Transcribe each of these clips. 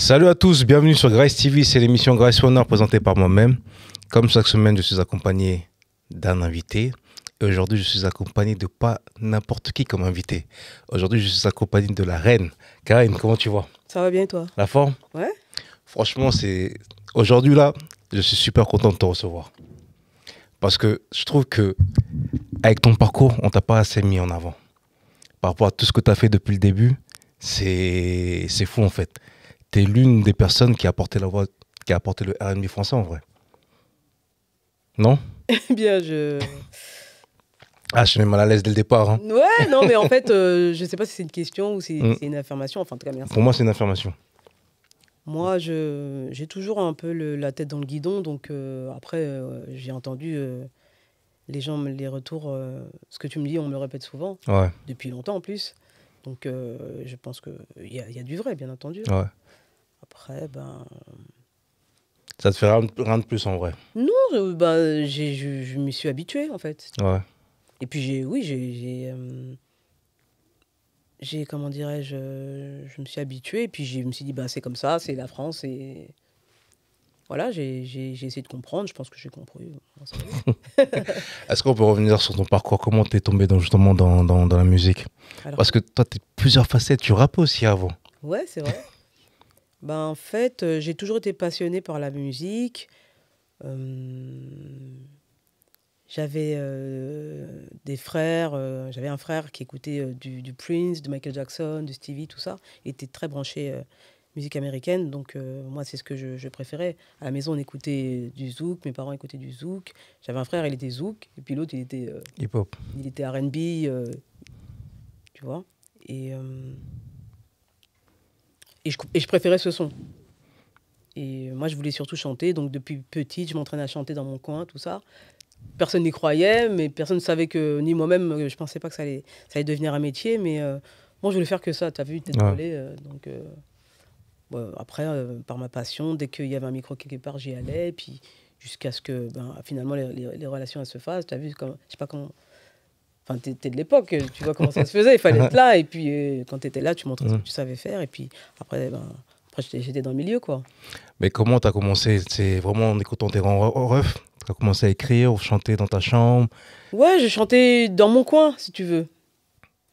Salut à tous, bienvenue sur Grace TV, c'est l'émission Grace Honor présentée par moi-même. Comme chaque semaine, je suis accompagné d'un invité. Et aujourd'hui, je suis accompagné de pas n'importe qui comme invité. Aujourd'hui, je suis accompagné de la reine. Karine, comment tu vois Ça va bien, toi La forme Ouais. Franchement, c'est. Aujourd'hui, là, je suis super content de te recevoir. Parce que je trouve que, avec ton parcours, on t'a pas assez mis en avant. Par rapport à tout ce que tu as fait depuis le début, c'est fou, en fait. T'es l'une des personnes qui a apporté la voix, qui a apporté le RB français en vrai. Non Eh bien, je. Ah, je suis mal à l'aise dès le départ. Hein. Ouais, non, mais en fait, je euh, je sais pas si c'est une question ou si mm. c'est une affirmation. Enfin, en tout cas, merci. Pour moi, c'est une affirmation. Moi, j'ai toujours un peu la tête dans le guidon. Donc, euh, après, euh, j'ai entendu les gens, les retours. ce que tu me dis, on me répète souvent. Ouais. Depuis longtemps, en plus. Donc, je pense qu'il y, y a du vrai, bien entendu. Ouais. Après, ben. Ça te fait rien, de plus en vrai Non, euh, ben, je, je m'y suis habitué en fait. Ouais. Et puis, j'ai, oui, j'ai. j'ai euh, comment dirais-je je me suis habitué et puis je me suis dit bah c'est comme ça c'est la France et voilà j'ai, essayé de comprendre je pense que j'ai compris est-ce qu'on peut revenir sur ton parcours comment es tombé dans, justement dans, dans, dans la musique parce que toi tu as plusieurs facettes tu rappes aussi avant ouais c'est vrai ben, en fait, euh, j'ai toujours été passionnée par la musique. Euh, j'avais euh, des frères, j'avais un frère qui écoutait du, Prince, de Michael Jackson, de Stevie, tout ça. Il était très branché musique américaine, donc moi c'est ce que je, je, préférais. À la maison on écoutait du zouk, mes parents écoutaient du zouk. J'avais un frère, il était zouk, et puis l'autre il était hip-hop. Il était R&B, tu vois. Et et je, et je préférais ce son. Et moi, je voulais surtout chanter. Donc, depuis petite, je m'entraînais à chanter dans mon coin, tout ça. Personne n'y croyait, mais personne ne savait que, ni moi-même, euh, je pensais pas que ça allait, ça allait devenir un métier. Mais euh, moi, je voulais faire que ça. Tu as vu, t'es ouais. Euh, donc, après, par ma passion, dès qu'il y avait un micro quelque part, j'y allais. Et puis, jusqu'à ce que, ben, finalement, les, relations se fassent. Tu as vu, comme, je sais pas comment Enfin, tu étais de l'époque, tu vois comment ça se faisait. Il fallait être là. Et puis, euh, quand tu étais là, tu montrais ce que mm. tu savais faire. Et puis, après, ben, après j'étais dans le milieu, quoi. Mais comment tu as commencé C'est vraiment en écoutant tes rangs refs Tu as commencé à écrire ou chanter dans ta chambre Ouais, je chantais dans mon coin, si tu veux.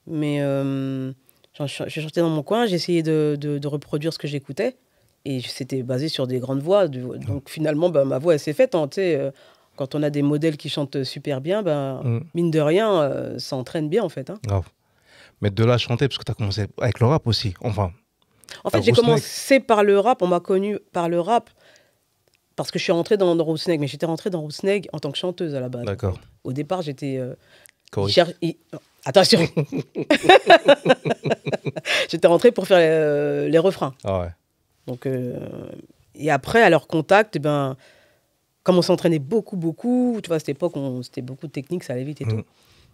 Mais euh, je j'ai chanté dans mon coin, j'ai essayé de, reproduire ce que j'écoutais. Et c'était basé sur des grandes voix. Donc, finalement, ben, ma voix, elle s'est faite. Hein, euh, quand on a des modèles qui chantent super bien, ben, mm. mine de rien, s'entraîne euh, ça entraîne bien en fait. Hein. Mais de là chanter, parce que tu as commencé avec le rap aussi, enfin. En fait, ah, j'ai commencé par le rap, on m'a connu par le rap, parce que je suis rentrée dans, dans mais j'étais rentrée dans Rousneg en tant que chanteuse à la base. D'accord. Au départ, j'étais. Euh, oh, Attention J'étais rentrée pour faire euh, les, refrains. Ah ouais. Donc, et après, à leur contact, eh ben, comme on s'entraînait beaucoup, beaucoup, tu vois, à cette époque, c'était beaucoup de technique, ça allait vite et mm. tout.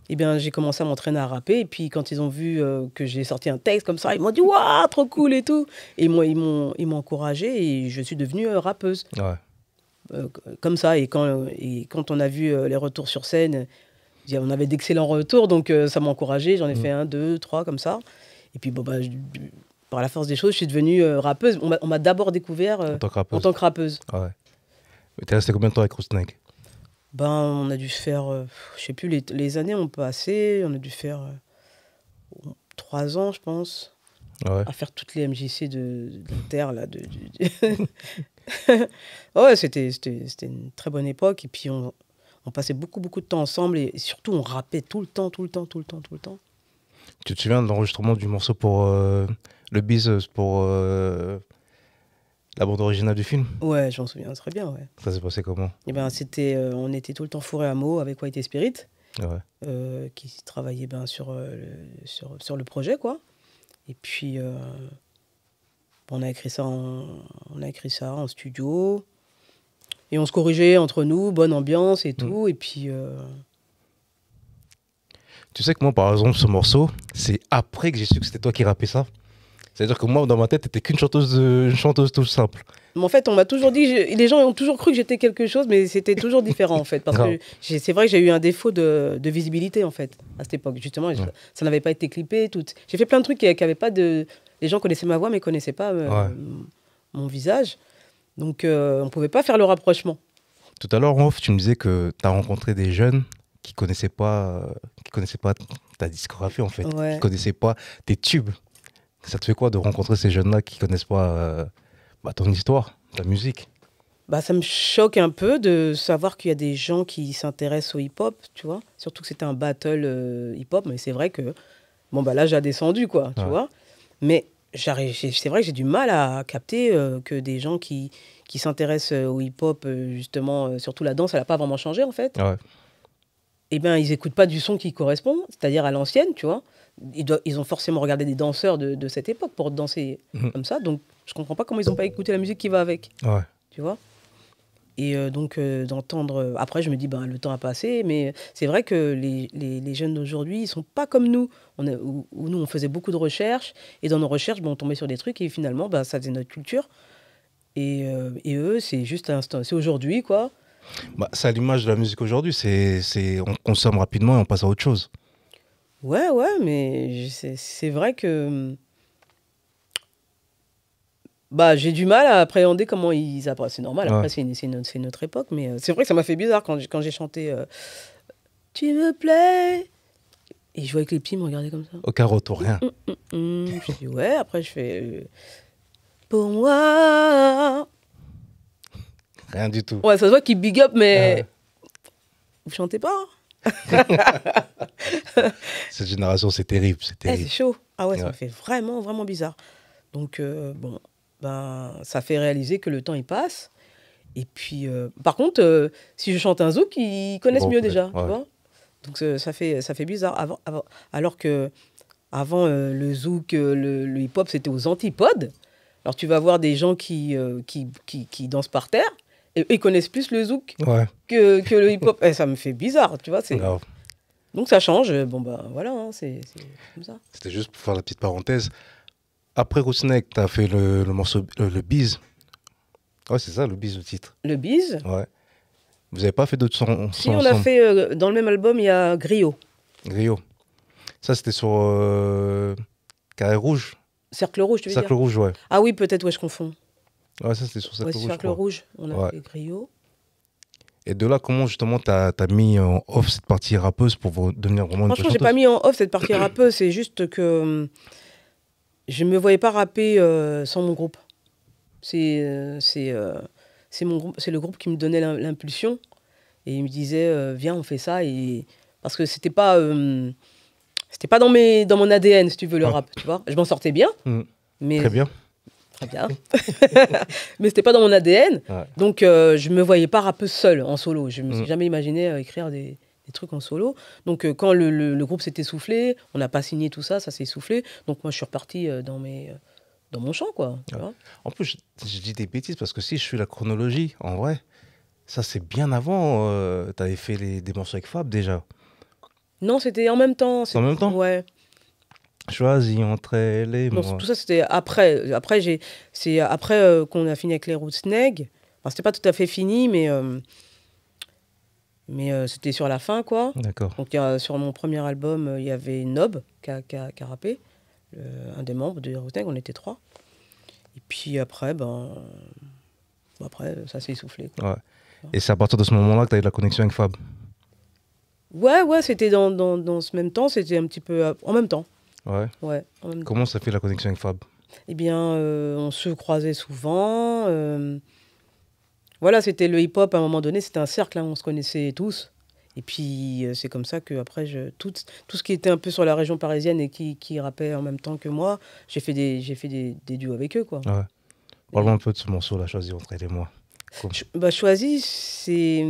Eh bien, j'ai commencé à m'entraîner à rapper. Et puis, quand ils ont vu euh, que j'ai sorti un texte comme ça, ils m'ont dit Waouh, trop cool et tout. Et moi, ils m'ont encouragé et je suis devenue euh, rappeuse. Euh, comme ça. Et quand, et quand on a vu les retours sur scène, on avait d'excellents retours. Donc, ça m'a encouragé. J'en ai mm. fait un, deux, trois, comme ça. Et puis, bon, bah, par la force des choses, je suis devenue rappeuse. On m'a d'abord découvert en tant que rappeuse. T'es resté combien de temps avec Roussnag Ben, on a dû faire, euh, je sais plus, les, années ont passé, on a dû faire euh, trois ans, je pense, ah à faire toutes les MJC de, terre, là. De, ouais, c'était une très bonne époque, et puis on, passait beaucoup, beaucoup de temps ensemble, et surtout on rappait tout le temps, tout le temps, tout le temps, tout le temps. Tu te souviens de l'enregistrement du morceau pour euh, le Biz, pour la bande originale du film Ouais, je m'en souviens très bien. Ouais. Ça s'est passé comment et eh ben, c'était, euh, On était tout le temps fourré à mots avec White Spirit, ah euh, qui travaillait ben, sur, euh, le, sur, le projet. quoi. Et puis, on, a écrit ça en, on a écrit ça en studio. Et on se corrigeait entre nous, bonne ambiance et mm. tout. Et puis. Tu sais que moi, par exemple, ce morceau, c'est après que j'ai su que c'était toi qui rappais ça. C'est-à-dire que moi, dans ma tête, t'étais qu'une chanteuse, une chanteuse tout simple. Mais en fait, on m'a toujours dit, les gens ont toujours cru que j'étais quelque chose, mais c'était toujours différent en fait. Parce que c'est vrai que j'ai eu un défaut de, visibilité en fait à cette époque. Justement, ça n'avait pas été clippé. Tout... J'ai fait plein de trucs qui n'avaient pas de. Les gens connaissaient ma voix, mais connaissaient pas euh, mon visage. Donc, euh, on ne pouvait pas faire le rapprochement. Tout à l'heure, tu me disais que tu as rencontré des jeunes qui connaissaient pas, qui connaissaient pas ta discographie en fait, qui connaissaient pas tes tubes. Ça te fait quoi de rencontrer ces jeunes-là qui connaissent pas euh, bah, ton histoire, ta musique bah, ça me choque un peu de savoir qu'il y a des gens qui s'intéressent au hip-hop, tu vois. Surtout que c'était un battle euh, hip-hop, mais c'est vrai que bon bah là j'ai descendu quoi, tu vois. Mais c'est vrai que j'ai du mal à capter euh, que des gens qui qui s'intéressent au hip-hop justement, surtout la danse, elle n'a pas vraiment changé en fait. Ouais. Eh bien, ils n'écoutent pas du son qui correspond, c'est-à-dire à l'ancienne, tu vois ils, ont forcément regardé des danseurs de, cette époque pour danser mhm. comme ça. Donc, je comprends pas comment ils ont pas écouté la musique qui va avec. Tu vois Et euh, donc, euh, d'entendre. Euh, après, je me dis, ben, le temps a passé, mais c'est vrai que les, jeunes d'aujourd'hui, ils sont pas comme nous. On nous, on faisait beaucoup de recherches, et dans nos recherches, ben, on tombait sur des trucs, et finalement, ben, ça faisait notre culture. Et, eux, c'est juste instant C'est aujourd'hui, quoi. c'est bah, à l'image de la musique aujourd'hui. C'est, on consomme rapidement et on passe à autre chose. Ouais, ouais, mais c'est vrai que. Hum, bah, j'ai du mal à appréhender comment ils apprennent. C'est normal, après, c'est une, autre époque, mais euh, c'est vrai que ça m'a fait bizarre quand j'ai chanté euh, Tu me plais Et je vois que les petits me regardaient comme ça. Aucun retour, rien. Hum, hum, dis Ouais, après, je fais euh, Pour moi. Rien du tout. Ouais, ça se voit qu'ils big up, mais. Vous chantez pas hein Cette génération, c'est terrible. Eh, c'est terrible. chaud. Ah ouais, ça fait vraiment, vraiment bizarre. Donc, euh, bon, ben, ça fait réaliser que le temps, il passe. Et puis, euh, par contre, euh, si je chante un zouk, ils connaissent mieux déjà. Donc, ça fait, ça fait bizarre. alors que avant le zouk, le, le hip-hop, c'était aux antipodes. Alors, tu vas voir des gens qui, qui, qui dansent par terre ils connaissent plus le zouk que, que, le hip-hop. Eh, ça me fait bizarre, tu vois. c'est Donc ça change. Bon, bah voilà, hein, c'est comme ça. C'était juste pour faire la petite parenthèse. Après Roussinek, tu as fait le, morceau, euh, le, bise Biz. c'est ça, le Biz, le titre. Le Biz Ouais. Vous n'avez pas fait d'autres sons Si, on a fait euh, dans le même album, il y a Griot. Griot. Ça, c'était sur euh, Carré Rouge. Cercle Rouge, tu veux Cercle Rouge, ouais. Ah oui, peut-être, ouais, je confonds. Ouais, ça, c'était sur Cercle ouais, Rouge. Rouge, on a fait Et de là, comment justement tu as, mis en off cette partie rappeuse pour devenir vraiment Franchement, j'ai pas mis en off cette partie rappeuse, c'est juste que je me voyais pas rapper euh, sans mon groupe. C'est euh, c'est euh, c'est mon groupe, c'est le groupe qui me donnait l'impulsion et il me disait viens on fait ça et parce que c'était pas c'était pas dans mes dans mon ADN si tu veux le rap, tu vois. Je m'en sortais bien, mm. mais Très bien bien. mais c'était pas dans mon ADN. Donc, euh, je me voyais pas peu seul en solo. Je me suis mm. jamais imaginé euh, écrire des, trucs en solo. Donc, euh, quand le, groupe s'est essoufflé, on n'a pas signé tout ça, ça s'est essoufflé. Donc, moi, je suis reparti dans mes. dans mon champ, quoi. en plus, je, dis des bêtises parce que si je suis la chronologie, en vrai, ça c'est bien avant. tu avais fait les, des morceaux avec Fab déjà. Non, c'était en même temps. En même temps Ouais. Choisis entre les et Tout ça, c'était après. Après, j'ai, c'est après euh, qu'on a fini avec les Roots Neg. Enfin, c'était pas tout à fait fini, mais, euh, mais euh, c'était sur la fin, quoi. D'accord. Donc, sur mon premier album, il y avait Nob qui a, rappé, un des membres de Roots Neg. On était trois. Et puis après, ben. Après, ça s'est essoufflé. Et c'est à partir de ce moment-là que tu as eu la connexion avec Fab Ouais, ouais, c'était dans ce même temps. C'était un petit peu. en même temps. Ouais. Comment ça fait la connexion avec Fab Eh bien, euh, on se croisait souvent. Euh, voilà, c'était le hip-hop à un moment donné, c'était un cercle, hein, on se connaissait tous. Et puis, euh, c'est comme ça que, après, je, tout, tout ce qui était un peu sur la région parisienne et qui, qui rappait en même temps que moi, j'ai fait des, j'ai fait des, duos avec eux. Quoi. Ouais. un peu de ce morceau, La Choisie entre elle et moi. Bah, c'est,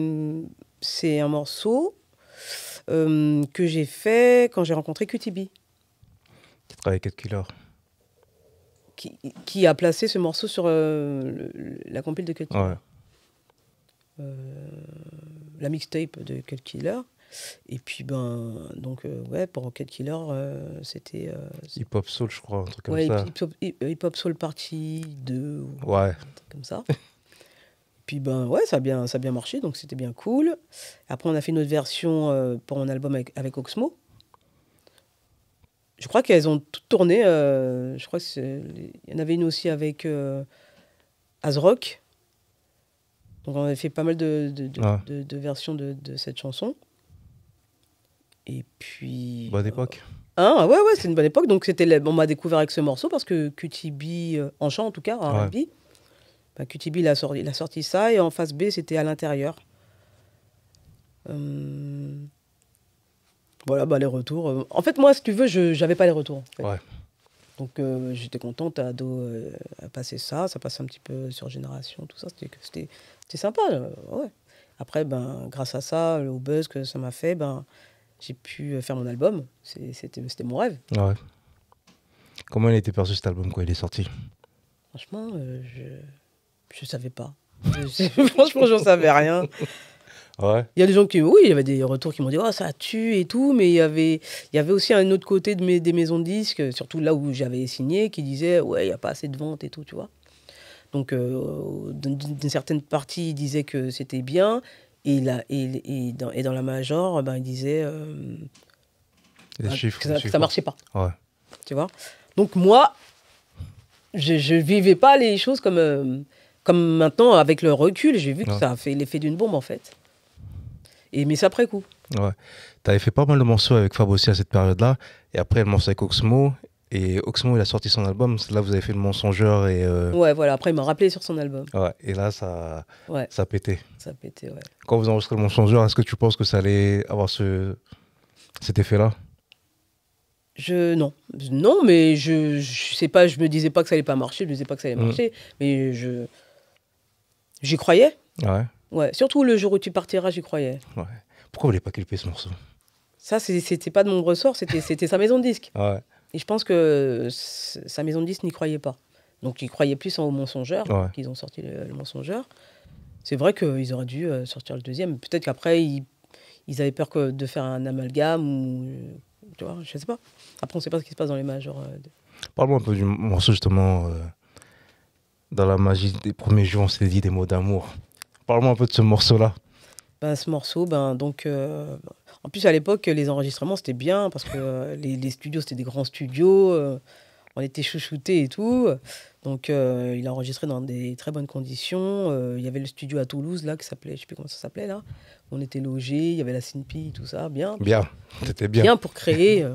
c'est un morceau que j'ai fait quand j'ai rencontré QTB. Avec Cat Killer. Qui, a placé ce morceau sur euh, la compil de Cut Killer. Ouais. Euh, la mixtape de Cut Killer. Et puis, ben, donc, euh, ouais, pour Cut Killer, c'était. hip Hop Soul, je crois, un truc comme ça. Hip Hop, hip -hop Soul Partie 2. ouais. Un truc comme ça. puis, ben, ouais, ça a bien, ça bien marché, donc c'était bien cool. Après, on a fait une autre version pour un album avec Oxmo je crois qu'elles ont toutes tourné. il euh, je crois y en avait une aussi avec euh, Azrock. Donc on avait fait pas mal de, ah. versions de, cette chanson. Et puis. Bonne époque. Euh, hein, ouais, ouais, c'est une bonne époque. Donc c'était, on m'a découvert avec ce morceau parce que QTB, en chant en tout cas, en QTB bah, a, sorti, il a ça et en face B c'était à l'intérieur. Hum, voilà, bah, les retours. Euh, en fait, moi, si tu veux, je n'avais pas les retours. Donc euh, j'étais contente à dos euh, à passer ça, ça passe un petit peu sur génération, tout ça, c'était sympa, ouais. Après, ben, grâce à ça, au buzz que ça m'a fait, ben, j'ai pu faire mon album, c'était mon rêve. Ouais. Comment il était perçu cet album quand il est sorti Franchement, je ne savais pas. Je, franchement, j'en savais rien. Il y a des gens qui, oui, il y avait des retours qui m'ont dit, oh, ça tue et tout, mais il y avait, il y avait aussi un autre côté de mes, des maisons de disques, surtout là où j'avais signé, qui disait, ouais, il n'y a pas assez de ventes et tout, tu vois. Donc, euh, d'une certaine partie, ils disaient que c'était bien, et, là, et, et, dans, et dans la major, eh ben, il disait euh, les ah, chiffres, que, ça, ne marchait pas. Tu vois Donc, moi, je ne vivais pas les choses comme, euh, comme maintenant, avec le recul. J'ai vu que ça a fait l'effet d'une bombe, en fait et mais c'est après coup. Ouais. Tu avais fait pas mal de morceaux avec Fab aussi à cette période-là. Et après, le morceau avec Oxmo. Et Oxmo, il a sorti son album. Là, vous avez fait le mensongeur. Et, euh, Ouais, voilà. Après, il m'a rappelé sur son album. Ouais. Et là, ça, ça a pété. Ça a ouais. Quand vous enregistrez le mensongeur, est-ce que tu penses que ça allait avoir ce... cet effet-là je non, non, mais je, je sais pas. Je me disais pas que ça allait pas marcher. Je me disais pas que ça allait mmh. marcher, mais je j'y croyais. Ouais. Ouais, surtout le jour où tu partiras, j'y croyais. Pourquoi vous voulez pas clipper ce morceau Ça, c'était pas de mon ressort, c'était sa maison de disque. Et je pense que sa maison de disque n'y croyait pas. Donc ils croyaient plus en mensongeur, qu'ils ont sorti le, mensongeur. C'est vrai qu'ils auraient dû euh, sortir le deuxième. Peut-être qu'après, ils, avaient peur que de faire un amalgame ou. Euh, tu vois, je sais pas. Après, on sait pas ce qui se passe dans les majors. Euh, Parle-moi un peu du morceau, justement. dans la magie des premiers jours, on s'est dit des mots d'amour parle un peu de ce morceau-là. Ben, ce morceau, ben, donc, euh, en plus à l'époque, les enregistrements c'était bien parce que euh, les, studios c'était des grands studios, euh, on était chouchoutés et tout. Donc il a enregistré dans des très bonnes conditions. il y avait le studio à Toulouse là qui s'appelait, je sais plus comment ça s'appelait là. On était logé, il y avait la Sinpi, tout ça, bien. Bien, c'était bien. Bien pour créer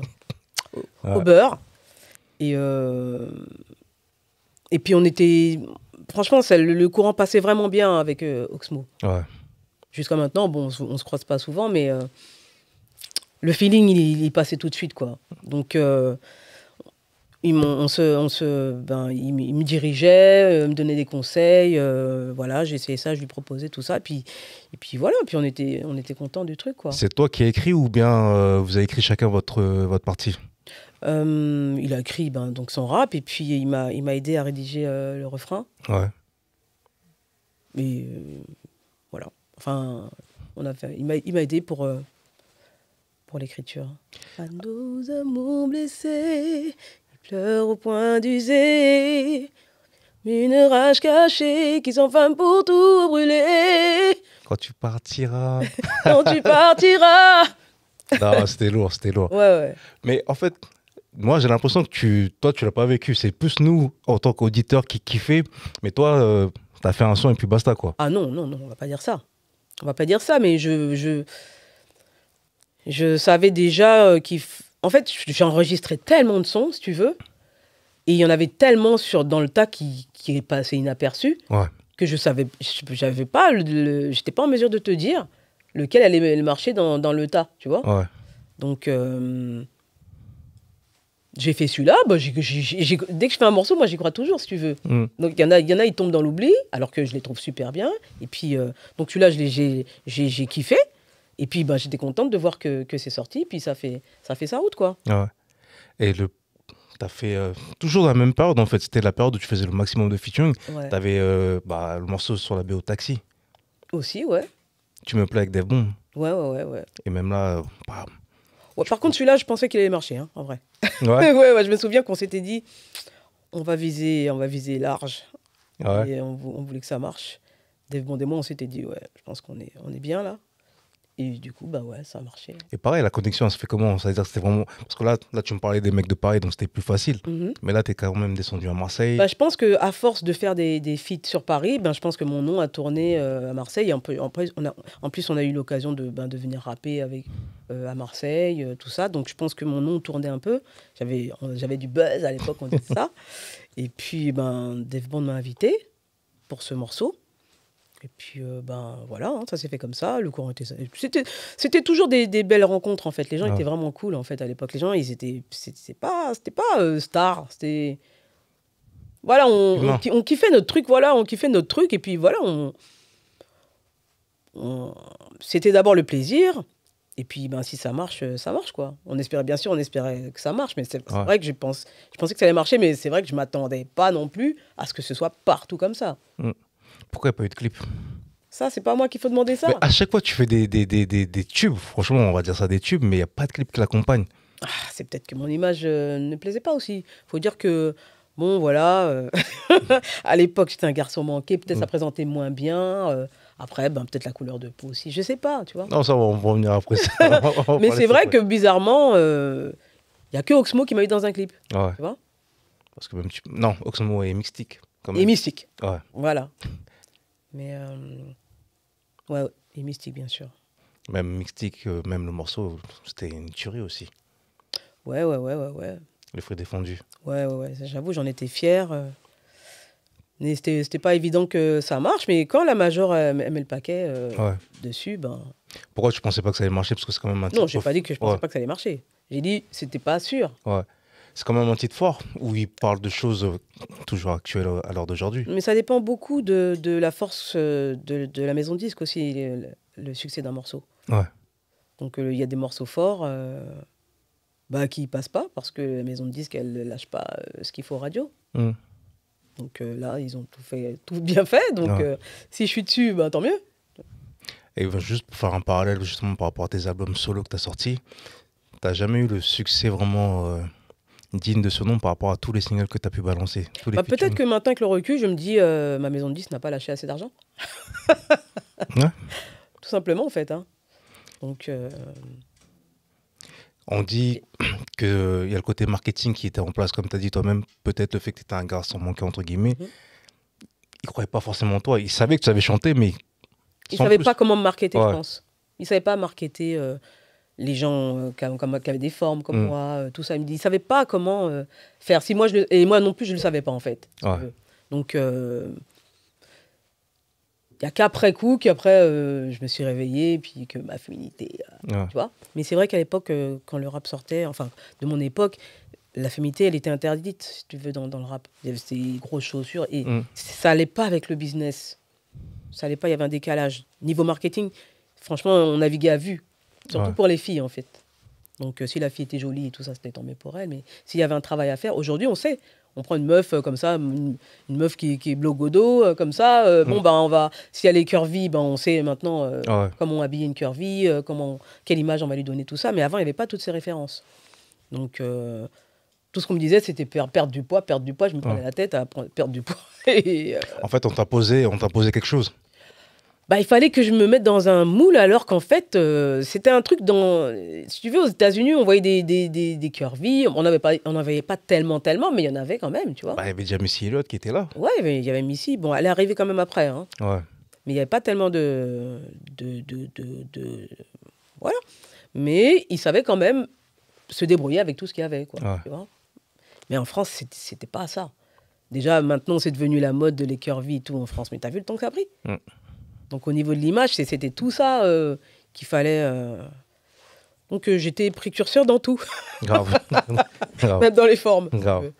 au, beurre. Et, et puis on était, franchement, le, courant passait vraiment bien avec euh, Oxmo. Jusqu'à maintenant, bon, on, ne se croise pas souvent, mais euh, le feeling, il, passait tout de suite, quoi. Donc, euh, on se, ben, il, me dirigeait, me donnait des conseils, voilà, j'essayais ça, je lui proposais tout ça, et puis, et puis voilà, puis on était, on était content du truc, quoi. C'est toi qui as écrit ou bien vous avez écrit chacun votre, votre partie euh, il a écrit ben, donc son rap et puis il m'a, il m'a aidé à rédiger euh, le refrain. Ouais. Et euh, voilà. Enfin, on a fait, il, m'a, il m'a aidé pour, euh, pour l'écriture. À nos amours blessés, ils pleurent au point d'user. Une rage cachée qui s'enflamme pour tout brûler. Quand tu partiras. Quand tu partiras. non, c'était lourd, c'était lourd. Ouais, ouais. Mais en fait, moi, j'ai l'impression que tu, toi, tu l'as pas vécu. C'est plus nous, en tant qu'auditeurs, qui kiffaient. Mais toi, euh, tu as fait un son et puis basta, quoi. Ah non, non, non, on va pas dire ça. On va pas dire ça, mais je, je, je savais déjà euh, qu'il. En fait, j'ai enregistré tellement de sons, si tu veux, et il y en avait tellement sur, dans le tas qui, qui est passé inaperçu, que je savais, j'avais pas, j'étais pas en mesure de te dire lequel allait marcher dans, dans le tas, tu vois. Ouais. Donc. Euh, j'ai fait celui-là, bah, dès que je fais un morceau, moi j'y crois toujours, si tu veux. Mm. Donc il y, en a, y en a, ils tombent dans l'oubli, alors que je les trouve super bien. Et puis, euh, donc celui-là, j'ai kiffé. Et puis, bah, j'étais contente de voir que, que c'est sorti. Puis ça fait, ça fait sa route, quoi. Ah ouais. Et le tu as fait euh, toujours la même période en fait. C'était la période où tu faisais le maximum de featuring. Tu avais euh, bah, le morceau sur la BO Taxi. Aussi, ouais. Tu me plais avec des bons. Ouais, ouais, ouais. ouais. Et même là, bah, par contre, celui-là, je pensais qu'il allait marcher, hein, en vrai. Ouais. ouais, je me souviens qu'on s'était dit, on va viser, on va viser large. Et on, voulait que ça marche. Dave Bond on s'était dit, ouais, je pense qu'on est, on est bien là. Et du coup, bah ouais, ça a marché. Et pareil, la connexion, elle se fait comment Ça dire c'était vraiment. Parce que là, là, tu me parlais des mecs de Paris, donc c'était plus facile. Mhm. Mais là, tu es quand même descendu à Marseille. Bah, je pense qu'à force de faire des, des feats sur Paris, ben, je pense que mon nom a tourné euh, à Marseille. en, on en plus, on a eu l'occasion de, ben, de venir rapper avec, euh, à Marseille, euh, tout ça. Donc je pense que mon nom tournait un peu. J'avais du buzz à l'époque, on dit ça. Et puis, ben, Dave Bond m'a invité pour ce morceau. Et puis, euh, ben voilà, hein, ça s'est fait comme ça. Le courant était. C'était, c'était toujours des, belles rencontres, en fait. Les gens ah. étaient vraiment cool, en fait, à l'époque. Les gens, ils étaient. C'était pas, c'était pas euh, star. C'était. Voilà, on, on, kiffait notre truc, voilà, on kiffait notre truc. Et puis, voilà, on. C'était d'abord le plaisir. Et puis, ben, si ça marche, euh, ça marche, quoi. On espérait, bien sûr, on espérait que ça marche. Mais c'est vrai que je, pense, je pensais que ça allait marcher, mais c'est vrai que je m'attendais pas non plus à ce que ce soit partout comme ça. Mm. Pourquoi il n'y a pas eu de clip ça, c'est pas moi qu'il faut demander ça. à chaque fois, tu fais des, des, des, des, tubes. Franchement, on va dire ça des tubes, mais il n'y a pas de clip qui l'accompagne. Ah, c'est peut-être que mon image euh, ne plaisait pas aussi. Il faut dire que, bon, voilà, euh, à l'époque, j'étais un garçon manqué. Peut-être ça mm. présentait moins bien. Euh, après, ben, peut-être la couleur de peau aussi. Je sais pas, tu vois. Non, ça, on va revenir après ça. mais c'est vrai que, bizarrement, il n'y a que Oxmo qui m'a eu dans un clip. Ah ouais. Tu vois Parce que même Non, Oxmo est mystique. Quand Et mystique. Ouais. Voilà. Mais euh, ouais, et Mystique, bien sûr. Même Mystique, euh, même le morceau, c'était une tuerie aussi. Ouais, ouais, ouais, ouais, ouais. le fruit défendu Ouais, ouais, ouais. J'avoue, j'en étais fier euh. Mais c'était pas évident que ça marche, mais quand la major met le paquet dessus, ben. Pourquoi tu pensais pas que ça allait marcher Parce que c'est quand même Non, j'ai pas dit que je pensais pas que ça allait marcher. J'ai dit, c'était pas sûr. Ouais c'est quand même un titre fort où il parle de choses toujours actuelles à l'heure d'aujourd'hui. Mais ça dépend beaucoup de, la force euh, de, la maison de disque aussi, le, succès d'un morceau. Donc euh, il y a des morceaux forts qui euh, bah, qui passent pas parce que la maison de disque, elle ne lâche pas ce qu'il faut radio. radio. Hmm. Donc là, ils ont tout, fait, tout bien fait. Donc si je suis dessus, bah, tant mieux. Et bah, juste pour faire un parallèle justement par rapport à tes albums solo que tu as sortis, tu n'as jamais eu le succès vraiment digne de ce nom par rapport à tous les singles que tu as pu balancer bah, Peut-être que maintenant, avec le recul, je me dis euh, ma maison de 10 n'a pas lâché assez d'argent. Tout simplement, en fait. Hein. Donc. Euh, On dit qu'il euh, y a le côté marketing qui était en place, comme tu as dit toi-même, peut-être le fait que tu étais un garçon manqué, entre guillemets. Mhm. Il Ils ne croyaient pas forcément toi. Il savait que tu savais chanter, mais. Il ne savaient pas comment marketer, je pense. Ils ne savaient pas marketer les gens euh, qui, avaient, des formes comme mm. moi, euh, tout ça. Ils ne savaient pas comment euh, faire. Si moi et moi non plus, je ne le savais pas en fait. Donc, il n'y a qu'après coup, qu'après je me suis réveillée, et puis que ma féminité. Mais c'est vrai qu'à l'époque, quand le rap sortait, enfin, de mon époque, la féminité, elle était interdite, si tu veux, dans, dans le rap. Il y avait ces grosses chaussures et mm. ça n'allait pas avec le business. Ça n'allait pas, il y avait un décalage. Niveau marketing, franchement, on naviguait à vue. Surtout pour les filles, en fait. Donc, euh, si la fille était jolie et tout ça, c'était tombé pour elle. Mais s'il y avait un travail à faire, aujourd'hui, on sait. On prend une meuf euh, comme ça, une, meuf qui, qui est blogodo, euh, comme ça. Euh, bon, ben, on va, si elle est curvy, ben, on sait maintenant ah comment habiller une curvy, comment, quelle image on va lui donner, tout ça. Mais avant, il n'y avait pas toutes ces références. Donc, tout ce qu'on me disait, c'était perdre du poids, perdre du poids. Je me prenais la tête à perdre du poids. Et, en fait, on t'a on t'a posé quelque chose bah, il fallait que je me mette dans un moule alors qu'en fait, euh, c'était un truc dans... Si tu veux, aux États-Unis, on voyait des, des, des, des on n'en pas, on avait pas tellement, tellement, mais il y en avait quand même, tu vois. Bah, il y avait déjà Missy et l'autre qui était là. Ouais, il y avait Missy. Bon, elle est arrivée quand même après. Hein. Ouais. Mais il n'y avait pas tellement de de, de, de, Voilà. Mais ils savaient quand même se débrouiller avec tout ce qu'il y avait, quoi. Tu vois mais en France, c'était pas ça. Déjà, maintenant, c'est devenu la mode de les curvy et tout en France. Mais as vu le temps que ça a pris mm. Donc au niveau de l'image, c'était tout ça euh, qu'il fallait. Euh, donc euh, j'étais précurseur dans tout. Grave. Même dans les formes. Grave.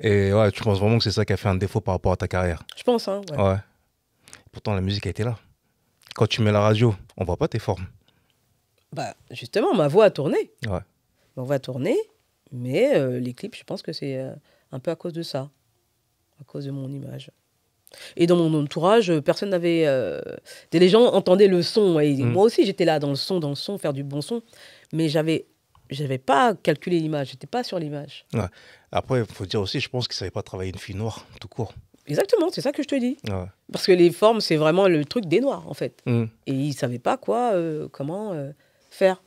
Et ouais, tu penses vraiment que c'est ça qui a fait un défaut par rapport à ta carrière Je pense, hein, Ouais. Pourtant, la musique a été là. Quand tu mets la radio, on voit pas tes formes. Bah, justement, ma voix a tourné. Ouais. Ma voix a tourné, mais les clips, je pense que c'est un peu à cause de ça. À cause de mon image. Et dans mon entourage, euh, personne n'avait. Euh, les gens entendaient le son. Mm. moi aussi, j'étais là dans le son, dans le son, faire du bon son. Mais j'avais. n'avais pas calculé l'image, j'étais pas sur l'image. Après, il faut dire aussi, je pense qu'ils ne savaient pas travailler une fille noire, tout court. Exactement, c'est ça que je te dis. Parce que les formes, c'est vraiment le truc des noirs, en fait. Mm. Et ils ne savaient pas quoi, euh, comment faire.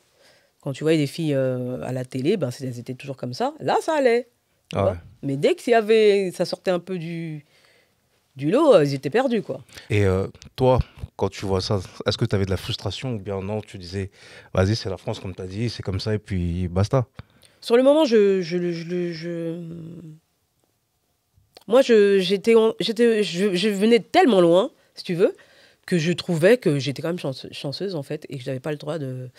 Quand tu voyais des filles à la télé, ben, elles étaient toujours comme ça. Là, ça allait. Ah Mais dès que ça sortait un peu du, du lot, euh, ils étaient perdus. quoi. Et euh, toi, quand tu vois ça, est-ce que tu avais de la frustration ou bien non, tu disais, vas-y, c'est la France, comme tu as dit, c'est comme ça, et puis basta Sur le moment, je. Moi, j'étais, j'étais, je, venais tellement loin, si tu veux, que je trouvais que j'étais quand même chanceuse, en fait, et que je n'avais pas le droit de,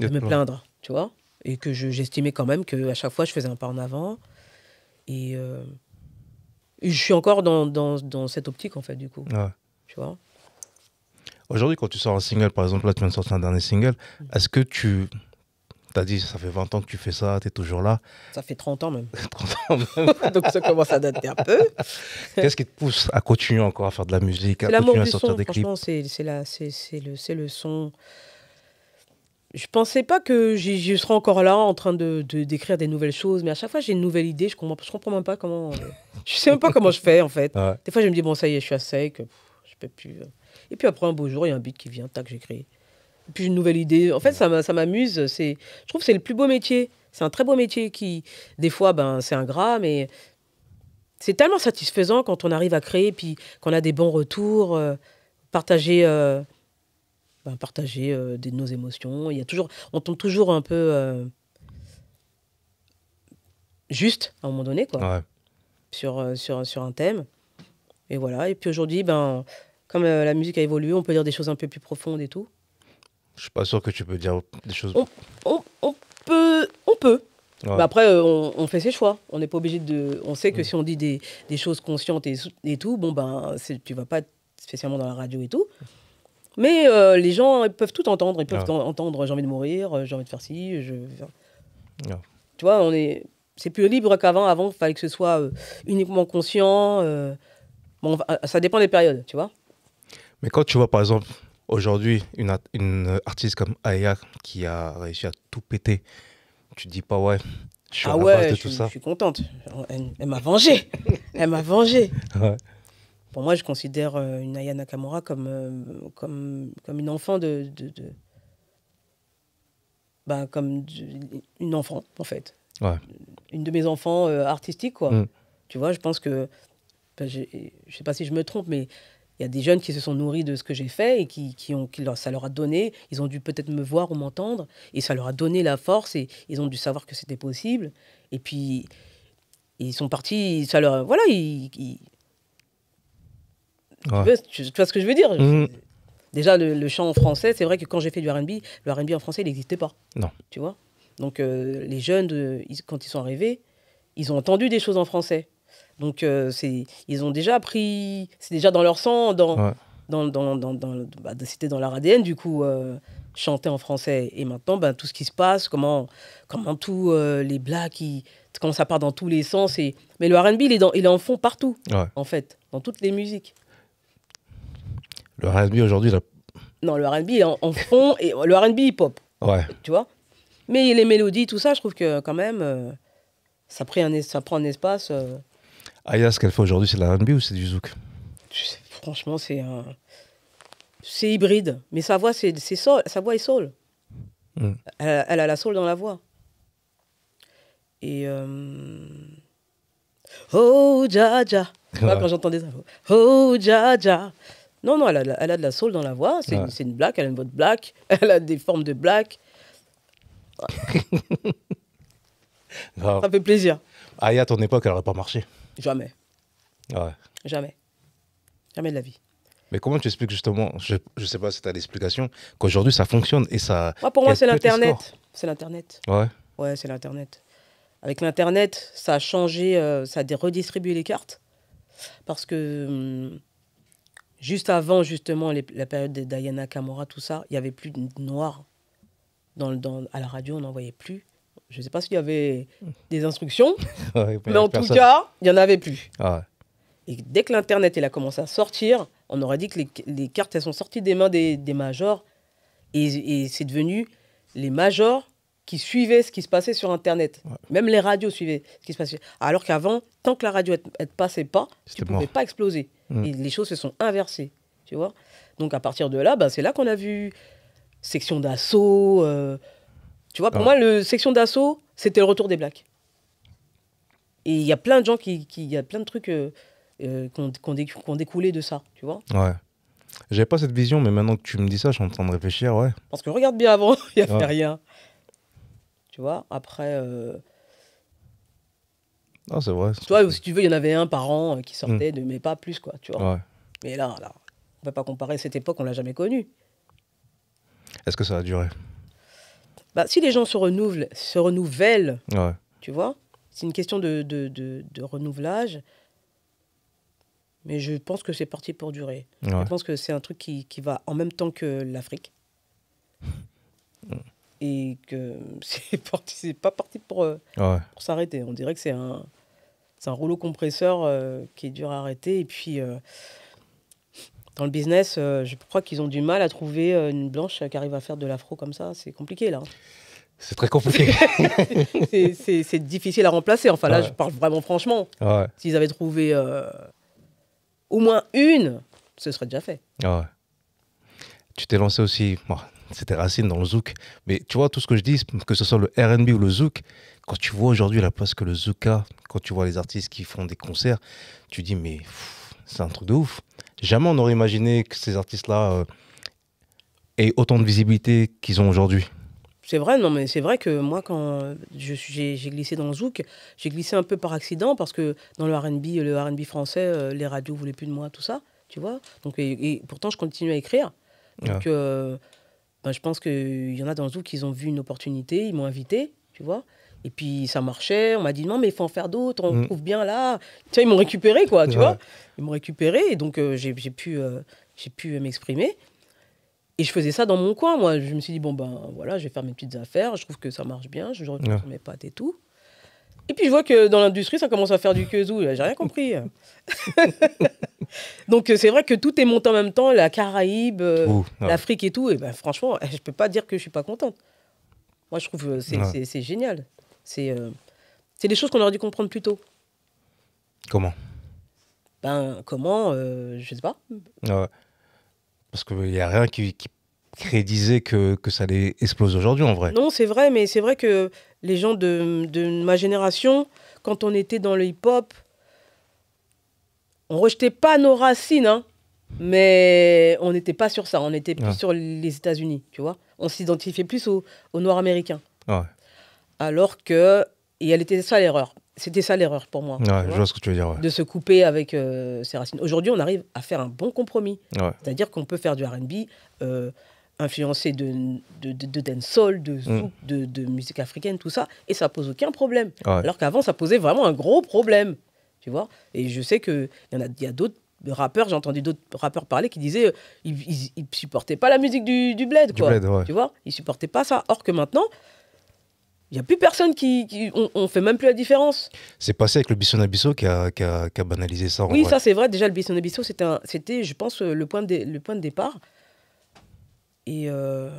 me plaindre, tu vois Et que j'estimais quand même qu'à chaque fois, je faisais un pas en avant. Et. Euh, je suis encore dans, dans, dans, cette optique, en fait, du coup. Tu vois Aujourd'hui, quand tu sors un single, par exemple, là, tu viens de sortir un dernier single, mm. est-ce que tu. T'as dit, ça fait 20 ans que tu fais ça, t'es toujours là. Ça fait 30 ans même. 30 ans même. Donc ça commence à dater un peu. Qu'est-ce qui te pousse à continuer encore à faire de la musique, à continuer à sortir des clips C'est le, le son je pensais pas que je serais encore là en train de d'écrire des nouvelles choses, mais à chaque fois j'ai une nouvelle idée, je comprends, je comprends même pas comment, euh, je sais même pas comment je fais en fait. Des fois je me dis bon ça y est, je suis à sec, je peux plus. Euh. Et puis après un beau jour il y a un beat qui vient, tac j'écris. Et puis une nouvelle idée. En fait ça ça m'amuse, je trouve c'est le plus beau métier, c'est un très beau métier qui des fois ben c'est ingrat mais c'est tellement satisfaisant quand on arrive à créer puis qu'on a des bons retours, euh, partager bah, partager euh, nos émotions. Il y a toujours, on tombe toujours un peu euh, juste à un moment donné, quoi, sur, euh, sur, sur un thème. Et voilà. Et puis aujourd'hui, ben, comme la musique a évolué, on peut dire des choses un peu plus profondes et tout. Je suis pas sûr que tu peux dire des choses. On, peut, on peut. Bah, après, on, fait ses choix. On n'est pas obligé de. On sait que mm. si on dit des, des choses conscientes et, et, tout, bon ben, tu vas pas spécialement dans la radio et tout. Mais euh, les gens peuvent tout entendre. Ils peuvent ah. entendre j'ai envie de mourir, euh, j'ai envie de faire ci. Je... Ah. Tu vois, on est. C'est plus libre qu'avant. Avant, il fallait que ce soit euh, uniquement conscient. Bon, ça dépend des périodes, tu vois. Mais quand tu vois, par exemple, aujourd'hui, une, une, artiste comme Aya qui a réussi à tout péter, tu te dis pas, ouais, je suis ah ouais, tout ça. suis contente. Elle, m'a vengé. elle m'a vengée. pour moi, je considère euh, une Aya Nakamura comme, euh, comme, comme une enfant de. de, de... Bah, comme une enfant, en fait. Ouais. Une de mes enfants euh, artistiques, quoi. Mm. Tu vois, je pense que. Bah, je ne sais pas si je me trompe, mais il y a des jeunes qui se sont nourris de ce que j'ai fait et qui, qui ont, qui ça leur a donné, ils ont dû peut-être me voir ou m'entendre, et ça leur a donné la force, et ils ont dû savoir que c'était possible. Et puis, ils sont partis, ça leur, voilà, ils, tu, vois ce que je veux dire mhm. Déjà, le, chant en français, c'est vrai que quand j'ai fait du RB, le RB en français, il n'existait pas. Non. Tu vois Donc, euh, les jeunes, de, euh, quand ils sont arrivés, ils ont entendu des choses en français. Donc, euh, c'est, ils ont déjà appris, c'est déjà dans leur sang, dans, dans, dans, dans, dans bah, c'était dans leur ADN, du coup, chanter en français. Et maintenant, bah, tout ce qui se passe, comment, comment tous les blagues, qui, comment ça part dans tous les sens. Et... Mais le RB, il, est il est en fond partout, en fait, dans toutes les musiques. Le RB aujourd'hui, là... Non, le RB en, fond, et le RB hip-hop. Ouais. Tu vois Mais les mélodies, tout ça, je trouve que quand même, euh, ça, prend un ça prend un espace. Euh. Aya, ce qu'elle fait aujourd'hui, c'est de la RB ou c'est du zouk Franchement, c'est un. C'est hybride, mais sa voix, c'est, soul, sa voix est soul. Hmm. Elle, a la soul dans la voix. Et. Euh, oh, ja, ja. quand quand j'entendais oh, oh, ja, ja. Non, non, elle a, elle a de la soul dans la voix. C'est une, blague black, elle a une voix de black. Elle a des formes de black. Ça fait plaisir. Aya, à ton époque, elle n'aurait pas marché. Jamais. Jamais. Jamais de la vie. Mais comment tu expliques justement, je ne sais pas si tu as l'explication, qu'aujourd'hui ça fonctionne et ça. pour moi, c'est l'Internet. C'est l'Internet. Ouais. Ouais, c'est l'Internet. Avec l'Internet, ça a changé, euh, ça a redistribué les cartes. Parce que. Hum, Juste avant, justement, la période de Diana Kamora, tout ça, il n'y avait plus de noir. Dans, à la radio, on n'en voyait plus. Je ne sais pas s'il y avait des instructions, mais en tout cas, il n'y en avait plus. Ah et dès que l'Internet a commencé à sortir, on aurait dit que les, cartes, elles sont sorties des mains des, majors. Et, et c'est devenu les majors qui suivaient ce qui se passait sur Internet. Même les radios suivaient ce qui se passait. Alors qu'avant, tant que la radio ne passait pas, tu pouvais pas exploser. Mm. les choses se sont inversées, tu vois. Donc à partir de là, bah, c'est là qu'on a vu section d'assaut. Euh, tu vois, pour ah. moi, le section d'assaut, c'était le retour des blacks. Et il y a plein de gens qui, il y a plein de trucs euh, euh, qui ont découlé de ça, tu vois. Ouais. J'avais pas cette vision, mais maintenant que tu me dis ça, je suis en train de réfléchir, ouais. Parce que regarde bien avant, il n'y a fait rien. Tu vois, après. Euh, non, c'est vrai. si tu veux, il y en avait un par an euh, qui sortait, hmm. de, mais pas plus, quoi. Tu Mais là, là, on peut pas comparer cette époque, on l'a jamais connue. Est-ce que ça a duré bah, Si les gens se renouvellent, se renouvellent tu vois, c'est une question de, de, renouvelage. Mais je pense que c'est parti pour durer. Je pense que c'est un truc qui, qui, va en même temps que l'Afrique. Hmm et que c'est parti, pas parti pour euh, pour s'arrêter. On dirait que c'est un c'est un rouleau compresseur euh, qui est dur à arrêter et puis euh, dans le business, je crois qu'ils ont du mal à trouver une blanche qui arrive à faire de l'afro comme ça. C'est compliqué là. Hein. C'est très compliqué. c'est difficile à remplacer. Enfin là, je parle vraiment franchement. S'ils avaient trouvé au moins une, ce serait déjà fait. Tu t'es lancé aussi, c'était Racine dans le zouk. Mais tu vois, tout ce que je dis, que ce soit le RB ou le zouk, quand tu vois aujourd'hui la place que le zouk a, quand tu vois les artistes qui font des concerts, tu dis, mais c'est un truc de ouf. Jamais on aurait imaginé que ces artistes-là euh, aient autant de visibilité qu'ils ont aujourd'hui. C'est vrai, non, mais c'est vrai que moi, quand j'ai glissé dans le Zouk, j'ai glissé un peu par accident parce que dans le RB, le RB français, euh, les radios voulaient plus de moi, tout ça, tu vois. Donc, et, pourtant, je continue à écrire. Donc, euh, bah, je pense qu'il y en a dans le zoo qui ont vu une opportunité, ils m'ont invité, tu vois. Et puis ça marchait, on m'a dit non, mais il faut en faire d'autres, on mm. trouve bien là. Tu vois, ils m'ont récupéré, quoi, tu vois. Ils m'ont récupéré, et donc euh, j'ai pu, euh, pu m'exprimer. Et je faisais ça dans mon coin, moi. Je me suis dit, bon, ben voilà, je vais faire mes petites affaires, je trouve que ça marche bien, je retourne mes pattes et tout. Et puis je vois que dans l'industrie, ça commence à faire du quezou. J'ai rien compris. Donc c'est vrai que tout est monté en même temps, la Caraïbe, euh, ah l'Afrique et tout. Et ben franchement, je peux pas dire que je suis pas contente. Moi, je trouve euh, c'est génial. Euh, c'est des choses qu'on aurait dû comprendre plus tôt. Comment Ben comment Je sais pas. Ah ouais. Parce qu'il n'y a rien qui, qui que, que ça allait exploser aujourd'hui en vrai. Non, c'est vrai, mais c'est vrai que les gens de, ma génération, quand on était dans le hip-hop, on rejetait pas nos racines, hein. mais on n'était pas sur ça, on était plus sur les États-Unis, tu vois. On s'identifiait plus aux, noir Noirs américains. Alors que, et elle était ça l'erreur. C'était ça l'erreur pour moi. De se couper avec euh, ses racines. Aujourd'hui, on arrive à faire un bon compromis. C'est-à-dire qu'on peut faire du RB, influencé de, de, de, de dancehall, mm. de musique africaine, tout ça, et ça pose aucun problème. Alors qu'avant, ça posait vraiment un gros problème, tu vois. Et je sais qu'il y en a, y a d'autres rappeurs, j'ai entendu d'autres rappeurs parler qui disaient euh, ils, ils, supportaient pas la musique du, du bled, quoi. bled, Tu vois, ils supportaient pas ça. Or que maintenant, il n'y a plus personne qui. on, ne fait même plus la différence. C'est passé avec le Bisson Bisso qui a, qui, a, banalisé ça. Oui, ça c'est vrai. Déjà, le Bisson Bisso, c'était, je pense, euh, le point, de, le point de départ. Et euh,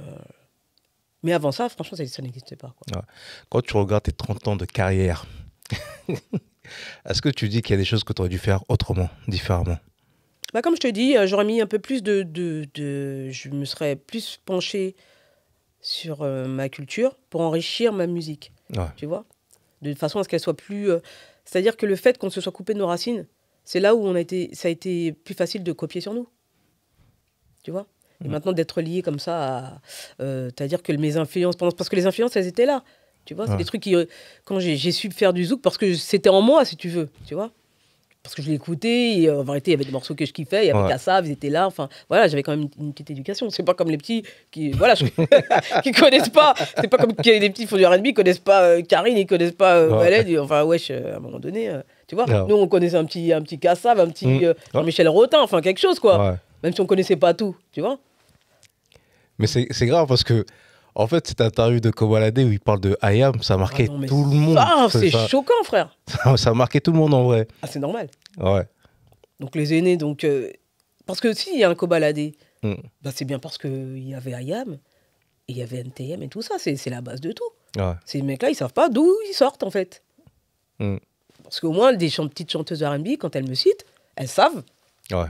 Mais avant ça, franchement, ça, n'existait pas. Quoi. Quand tu regardes tes 30 ans de carrière, est-ce que tu dis qu'il y a des choses que tu aurais dû faire autrement, différemment bah, Comme je te dis, euh, j'aurais mis un peu plus de, de, Je me serais plus penché sur euh, ma culture pour enrichir ma musique. Tu vois De façon à ce qu'elle soit plus. C'est-à-dire que le fait qu'on se soit coupé de nos racines, c'est là où on a été, ça a été plus facile de copier sur nous. Tu vois et maintenant, d'être lié comme ça, à... Euh, c'est-à-dire que mes influences, parce que les influences, elles étaient là. Tu vois, c'est des trucs qui, euh, quand j'ai su faire du zouk, parce que c'était en moi, si tu veux, tu vois. Parce que je l'écoutais, et euh, en vérité, il y avait des morceaux que je kiffais, il y avait ouais. ils étaient là, enfin, voilà, j'avais quand même une, petite éducation. C'est pas comme les petits qui, voilà, je... qui connaissent pas. C'est pas comme les petits qui font du RB, ils connaissent pas Karine, ils connaissent pas euh, enfin, wesh, à un moment donné, tu vois. Nous, on connaissait un petit, un petit Kassav, un petit mm. Michel Rotin, enfin, quelque chose, quoi. Même si on connaissait pas tout, tu vois. Mais c'est grave parce que, en fait, cette interview de Kobalade où il parle de Ayam, ça marquait ah tout le monde. Ah, c'est choquant, frère. Ça, a marquait tout le monde en vrai. Ah, c'est normal. Ouais. Donc les aînés, donc. Euh, parce que s'il y a un Kobalade, mm. bah, c'est bien parce qu'il y avait Ayam, il y avait NTM et tout ça. C'est la base de tout. Ouais. Ces mecs-là, ils savent pas d'où ils sortent, en fait. Mm. Parce qu'au moins, des petites chanteuses RB, quand elles me citent, elles savent. Ouais.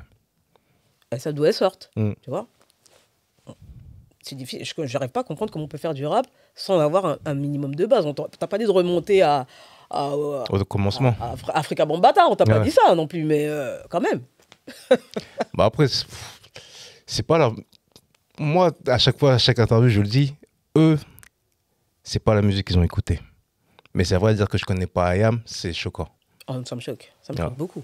Elles savent d'où elles sortent. Mm. Tu vois c'est difficile. Je n'arrive pas à comprendre comment on peut faire du rap sans avoir un, minimum de base. T'as pas dit de remonter à. Euh, Au commencement. Africa Bambata, on t'a pas dit ça non plus, mais euh, quand même. bah après, c'est pas la. Moi, à chaque fois, à chaque interview, je le dis, eux, c'est pas la musique qu'ils ont écoutée. Mais c'est vrai de dire que je connais pas Ayam, c'est choquant. Oh, ça me choque. Ça me choque beaucoup.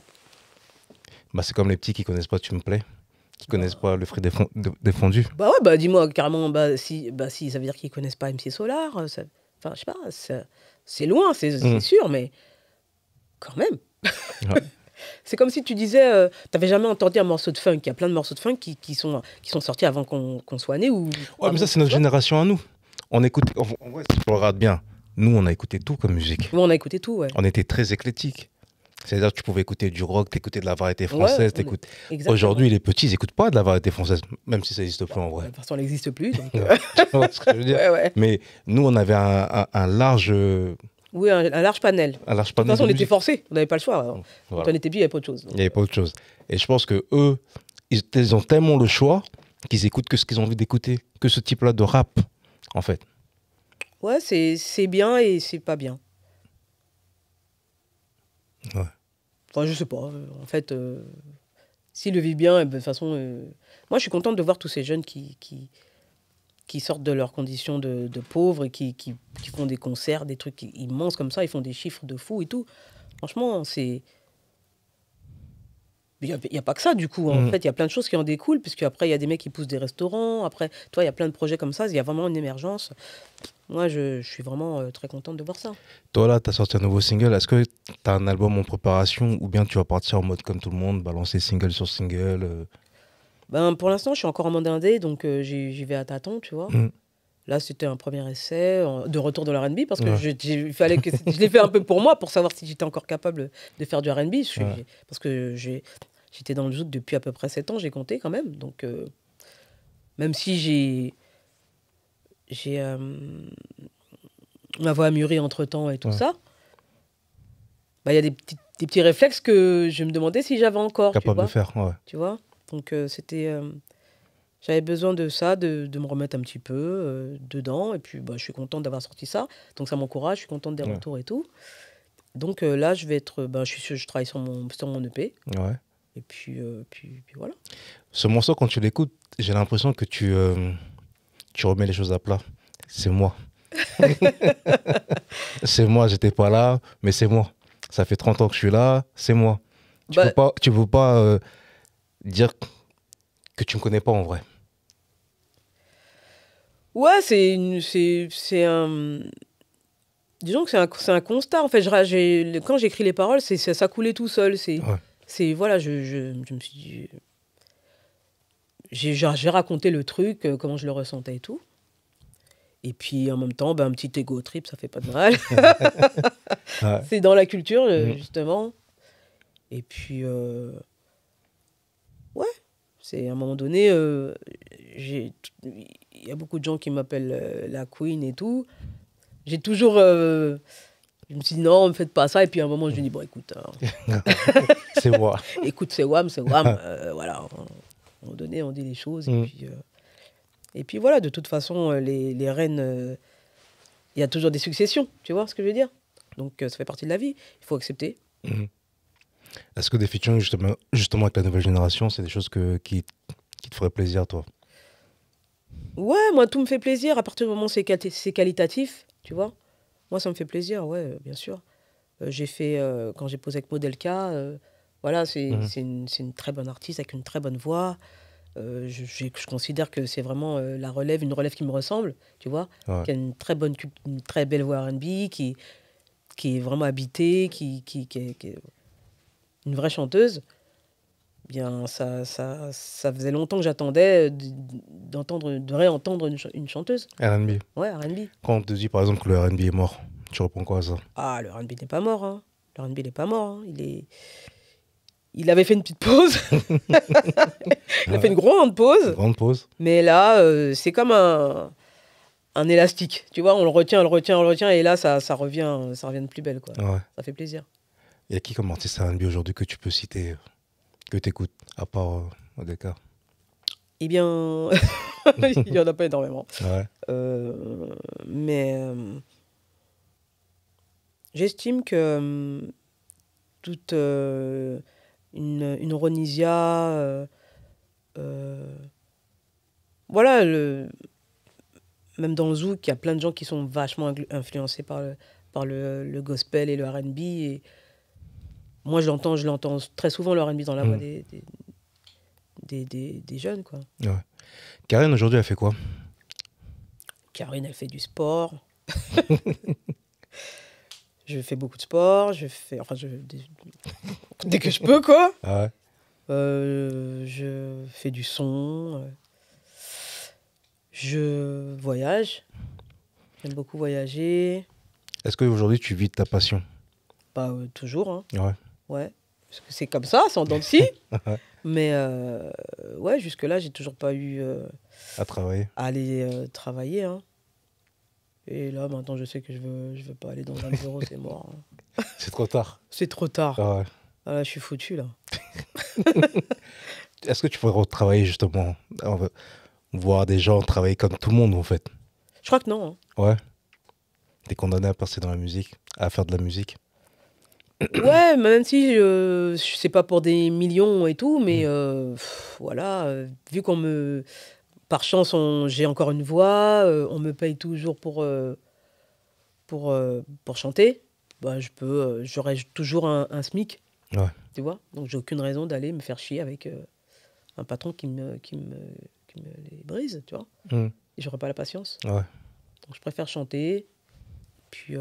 Bah, c'est comme les petits qui connaissent pas Tu me plais qui connaissent pas le fruit défendu. Bah ouais, bah dis-moi carrément, bah si, bah si, ça veut dire qu'ils connaissent pas MC Solar. Euh, enfin, je sais pas, c'est loin, c'est mm. sûr, mais quand même. c'est comme si tu disais, tu euh, t'avais jamais entendu un morceau de funk. Il y a plein de morceaux de funk qui, qui sont, qui sont sortis avant qu'on soit né. Ou, ouais, mais ça, c'est notre génération à nous. On écoute, on, on, si tu bien, nous, on a écouté tout comme musique. on a écouté tout, ouais. On était très éclectique. C'est-à-dire que tu pouvais écouter du rock, t'écouter de la variété française. Ouais, Aujourd'hui, les petits, ils n'écoutent pas de la variété française, même si ça n'existe plus en vrai. Bah, de toute façon, n'existe plus. Euh. ce que je veux dire Mais nous, on avait un, large. Euh, oui, un, large panel. Un large panel. De toute façon, on était forcés, on n'avait pas le choix. Quand on était bien, il n'y avait pas autre chose. Il n'y avait pas autre chose. Et je pense que eux, ils, ont tellement le choix qu'ils écoutent que ce qu'ils ont envie d'écouter, que ce type-là de rap, en fait. Ouais, c'est bien et c'est pas bien. Ouais. Enfin, je sais pas. Euh, en fait, euh, s'il le vit bien, eh ben, de toute façon, euh, moi, je suis contente de voir tous ces jeunes qui, qui, sortent de leurs conditions de, pauvres et qui, font des concerts, des trucs immenses comme ça. Ils font des chiffres de fou et tout. Franchement, c'est il n'y a, pas que ça, du coup. Hein. En mm. fait, il y a plein de choses qui en découlent, puisque après, il y a des mecs qui poussent des restaurants. Après, toi, il y a plein de projets comme ça. Il y a vraiment une émergence. Moi, je, suis vraiment euh, très contente de voir ça. Toi, là, tu as sorti un nouveau single. Est-ce que tu as un album en préparation ou bien tu vas partir en mode comme tout le monde, balancer single sur single euh? ben, Pour l'instant, je suis encore en mode indé, donc euh, j'y vais à tâtons, tu vois. Mm. Là, c'était un premier essai de retour dans l'R&B, parce que je, fallait que je l'ai fait un peu pour moi, pour savoir si j'étais encore capable de faire du R&B. Parce que j'ai J'étais dans le zouk depuis à peu près 7 ans, j'ai compté quand même. Donc, euh, même si j'ai. J'ai. Euh, ma voix a mûri entre temps et tout ça, bah, il y a des petits, petits, réflexes que je me demandais si j'avais encore. Capable tu vois de faire, ouais. Tu vois Donc, euh, c'était. j'avais besoin de ça, de, de, me remettre un petit peu dedans. Et puis, bah, je suis contente d'avoir sorti ça. Donc, ça m'encourage. Je suis contente des retours et tout. Donc là, je vais être. Ben, je, suis, je travaille sur mon, sur mon EP. Ouais. Et euh, puis, puis, voilà. Ce morceau, quand tu l'écoutes, j'ai l'impression que tu, euh, tu remets les choses à plat. C'est moi. c'est moi, j'étais pas là, mais c'est moi. Ça fait 30 ans que je suis là, c'est moi. Tu ne bah peux pas, tu veux pas euh, dire que tu me connais pas en vrai. Ouais, c'est c'est un disons que c'est un, un, constat en fait. quand j'écris les paroles, c'est ça, coulait tout seul. C'est ouais voilà, je, me suis J'ai, raconté le truc, euh, comment je le ressentais et tout. Et puis en même temps, ben, un petit ego trip, ça fait pas de mal. C'est dans la culture, euh, mm. justement. Et puis, euh, ouais, c'est à un moment donné, j'ai il y a beaucoup de gens qui m'appellent la queen et tout. J'ai toujours je me suis dit, non, ne faites pas ça. Et puis à un moment, je lui ai dit, bon, écoute. Hein. c'est Wam. écoute, c'est WAM, c'est WAM. Euh, voilà, on, moment donnait, on dit les choses. Et, mm. puis, euh, et puis voilà, de toute façon, euh, les, les reines, il y a toujours des successions, tu vois ce que je veux dire Donc ça fait partie de la vie, il faut accepter. Mm-hmm. Est-ce que des featuring, justement, justement, avec la nouvelle génération, c'est des choses que, qui, qui te feraient plaisir, toi Ouais, moi, tout me fait plaisir à partir du moment où c'est qualitatif, tu vois moi, ça me fait plaisir, ouais, euh, bien sûr. Euh, j'ai fait, euh, quand j'ai posé avec Modelka, voilà, mhm. c'est une, très bonne artiste avec une très bonne voix. je, considère que c'est vraiment la relève, une relève qui me ressemble, tu vois, qui a une très bonne, très belle voix R&B, qui, qui est vraiment habitée, qui, qui est une vraie chanteuse bien, ça, ça, ça faisait longtemps que j'attendais euh, d'entendre, de réentendre une, chanteuse. R&B. Ouais, R&B. Quand on te dit par exemple que le R&B est mort, tu réponds quoi à ça Ah, le R&B n'est pas mort. Hein. Le R&B n'est pas mort. Hein. Il est, il avait fait une petite pause. il a fait une grande pause. Une grande pause. Mais là, euh, c'est comme un, un élastique. Tu vois, on le retient, on le retient, on le retient, et là, ça, ça revient, ça revient de plus belle, quoi. Ça fait plaisir. Il y a qui comme artiste R&B aujourd'hui que tu peux citer que t'écoutes, à part euh, au Eh bien, il n'y en a pas énormément. Euh, mais euh, j'estime que toute une, Ronisia, voilà, le, même dans le il y a plein de gens qui sont vachement influencés par le, par le, gospel et le RB moi, je l'entends, je l'entends très souvent, le ennemi dans la voix mm. des, jeunes, quoi. Karine, aujourd'hui, elle fait quoi Karine, elle fait du sport. je fais beaucoup de sport, je fais... Enfin, Dès que je peux, quoi. Ah euh, je fais du son. Euh, je voyage. J'aime beaucoup voyager. Est-ce qu'aujourd'hui, tu vis ta passion Pas bah, euh, toujours. Hein. Ouais, parce que c'est comme ça, sans dents de Mais euh, ouais, jusque-là, j'ai toujours pas eu. Euh, à travailler. À aller euh, travailler. Hein. Et là, maintenant, je sais que je veux, je veux pas aller dans un bureau, c'est mort. Hein. C'est trop tard. C'est trop tard. Ah ouais. là, ah, je suis foutu, là. Est-ce que tu pourrais retravailler, justement Voir des gens travailler comme tout le monde, en fait Je crois que non. Hein. Ouais. T'es condamné à passer dans la musique, à faire de la musique ouais, même si je euh, c'est pas pour des millions et tout, mais mm. euh, voilà, euh, vu qu'on me par chance j'ai encore une voix, on me paye toujours pour pour pour chanter, bah je peux j'aurais j'aurai toujours un, smic. Ouais. Tu vois, donc j'ai aucune raison d'aller me faire chier avec un patron qui me qui me qui me les brise, tu vois. Mm. Et j'aurai pas la patience. Ouais. Donc je préfère chanter, puis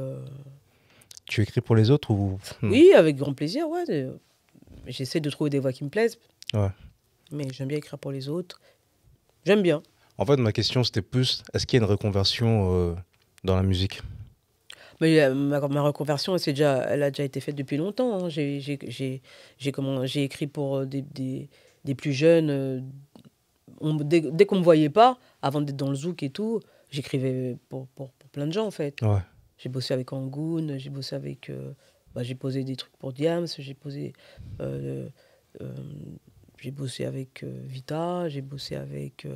tu écris pour les autres ou... Hmm. Oui, avec grand plaisir, ouais. J'essaie de trouver des voix qui me plaisent. Mais j'aime bien écrire pour les autres. J'aime bien. En fait, ma question, c'était plus, est-ce qu'il y a une reconversion euh, dans la musique mais, euh, ma, reconversion, c'est déjà, elle a déjà été faite depuis longtemps. Hein. J'ai écrit pour euh, des, des, plus jeunes. dès, qu'on ne me voyait pas, avant d'être dans le zouk et tout, j'écrivais pour, pour, pour, plein de gens, en fait. Ouais. J'ai bossé avec Angoon, j'ai bossé avec. Euh, bah, j'ai posé des trucs pour Diams, j'ai posé. Euh, euh, j'ai bossé avec Vita, j'ai bossé avec.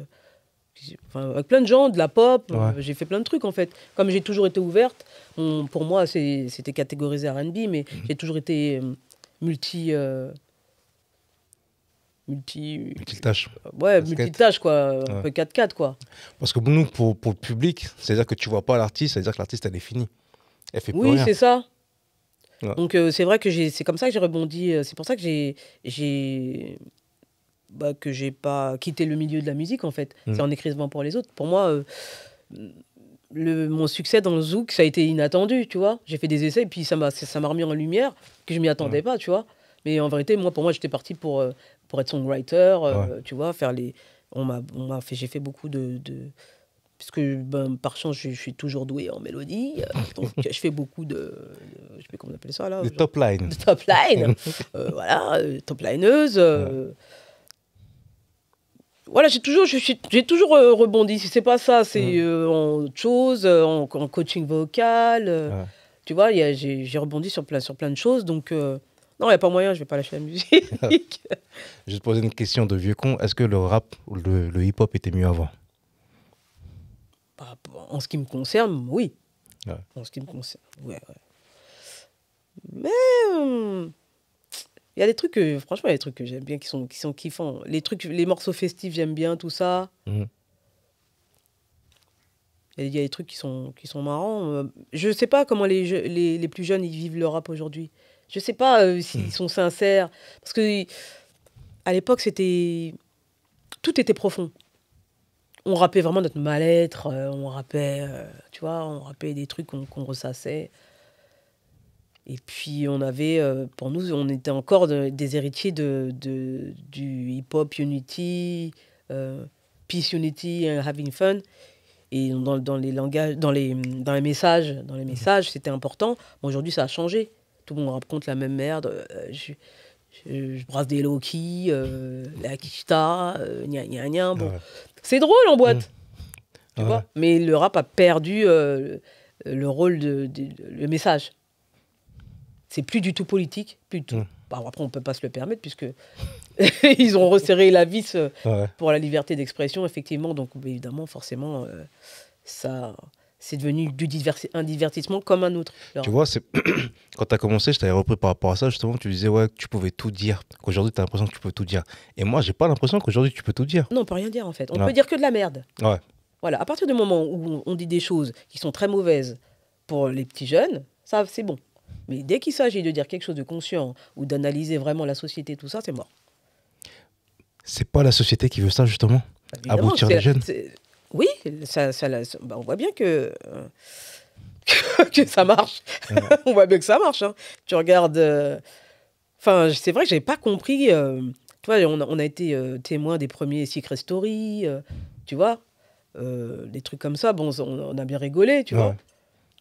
Enfin, avec plein de gens, de la pop, j'ai fait plein de trucs en fait. Comme j'ai toujours été ouverte, pour moi c'était catégorisé RB, mais mhm. j'ai toujours été multi, multi. Multitâche. Euh, ouais, multi quoi. Un peu 4-4, quoi. Parce que nous, pour, le public, c'est-à-dire que tu vois pas l'artiste, c'est-à-dire que l'artiste, elle est finie. Elle fait Oui, c'est ça. Donc, euh, c'est vrai que c'est comme ça que j'ai rebondi. Euh, c'est pour ça que j'ai. j'ai bah, que j'ai pas quitté le milieu de la musique, en fait. Mm. C'est en écrivant pour les autres. Pour moi. le, mon succès dans le zouk, ça a été inattendu, tu vois. J'ai fait des essais puis ça m'a remis en lumière que je m'y attendais pas, tu vois. Mais en vérité, moi, pour moi, j'étais parti pour pour être songwriter, euh, tu vois, faire les. On m'a, fait, j'ai fait beaucoup de, de parce que ben, par chance, je, suis toujours doué en mélodie. Euh, donc, je fais beaucoup de, Je sais pas comment on appelle ça là. De top line. De euh, top line. voilà, top lineuse. Voilà, j'ai toujours, j'ai toujours rebondi. Si c'est pas ça, c'est mm. en chose, en, coaching vocal. Tu vois, j'ai rebondi sur plein, sur plein de choses. Donc. Non, il n'y a pas moyen, je vais pas lâcher la musique. je te poser une question de vieux con. Est-ce que le rap ou le, hip-hop était mieux avant bah, En ce qui me concerne, oui. En ce qui me concerne, ouais, Mais hmm, il y a des trucs que, franchement, il y a des trucs que j'aime bien qui sont, qui sont kiffants. Les, trucs, les morceaux festifs, j'aime bien tout ça. Mhm. Il y, a des trucs qui sont, qui sont marrants. Euh, je ne sais pas comment les, les, les plus jeunes ils vivent le rap aujourd'hui. Je sais pas euh, s'ils hmm. sont sincères. Parce que à l'époque, c'était. Tout était profond. On rappait vraiment notre mal-être, euh, on rappait, euh, tu vois, on rappait des trucs qu'on ressassait. Et puis, on avait, pour nous, on était encore des héritiers de, du hip-hop Unity, Peace Unity, Having Fun. Et dans, dans, les langages, dans les, dans les messages, dans les hmm. messages, c'était important. Aujourd'hui, ça a changé. Tout le monde raconte la même merde. Euh, je, je, des Loki, euh, la Kishta, euh, gna gna gna. Bon. C'est drôle en boîte. Mmh. Tu vois Mais le rap a perdu le rôle, de, le message. C'est plus du tout politique, plus tout. Mmh. après, on ne peut pas se le permettre puisque ils ont resserré la vis pour la liberté d'expression, effectivement. Donc, évidemment, forcément, ça, c'est devenu du un divertissement comme un autre. Tu vois, quand tu as commencé, je t'avais repris par rapport à ça, justement, tu disais ouais, que tu pouvais tout dire, qu'aujourd'hui tu as l'impression que tu peux tout dire. Et moi, j'ai pas l'impression qu'aujourd'hui tu peux tout dire. Non, on peut rien dire en fait. On peut dire que de la merde. Ouais. Voilà, à partir du moment où on dit des choses qui sont très mauvaises pour les petits jeunes, ça c'est bon. Mais dès qu'il s'agit de dire quelque chose de conscient ou d'analyser vraiment la société, tout ça, c'est mort. C'est pas la société qui veut ça justement, bah, aboutir les jeunes. Oui, ça, ça, bah, on voit bien que, euh, que ça marche. on voit bien que ça marche. Hein. Tu regardes. Euh, enfin, c'est vrai que j'avais pas compris. Euh, on, a été témoin des premiers Secret Story, tu vois, des trucs comme ça. Bon, on, a bien rigolé, tu vois.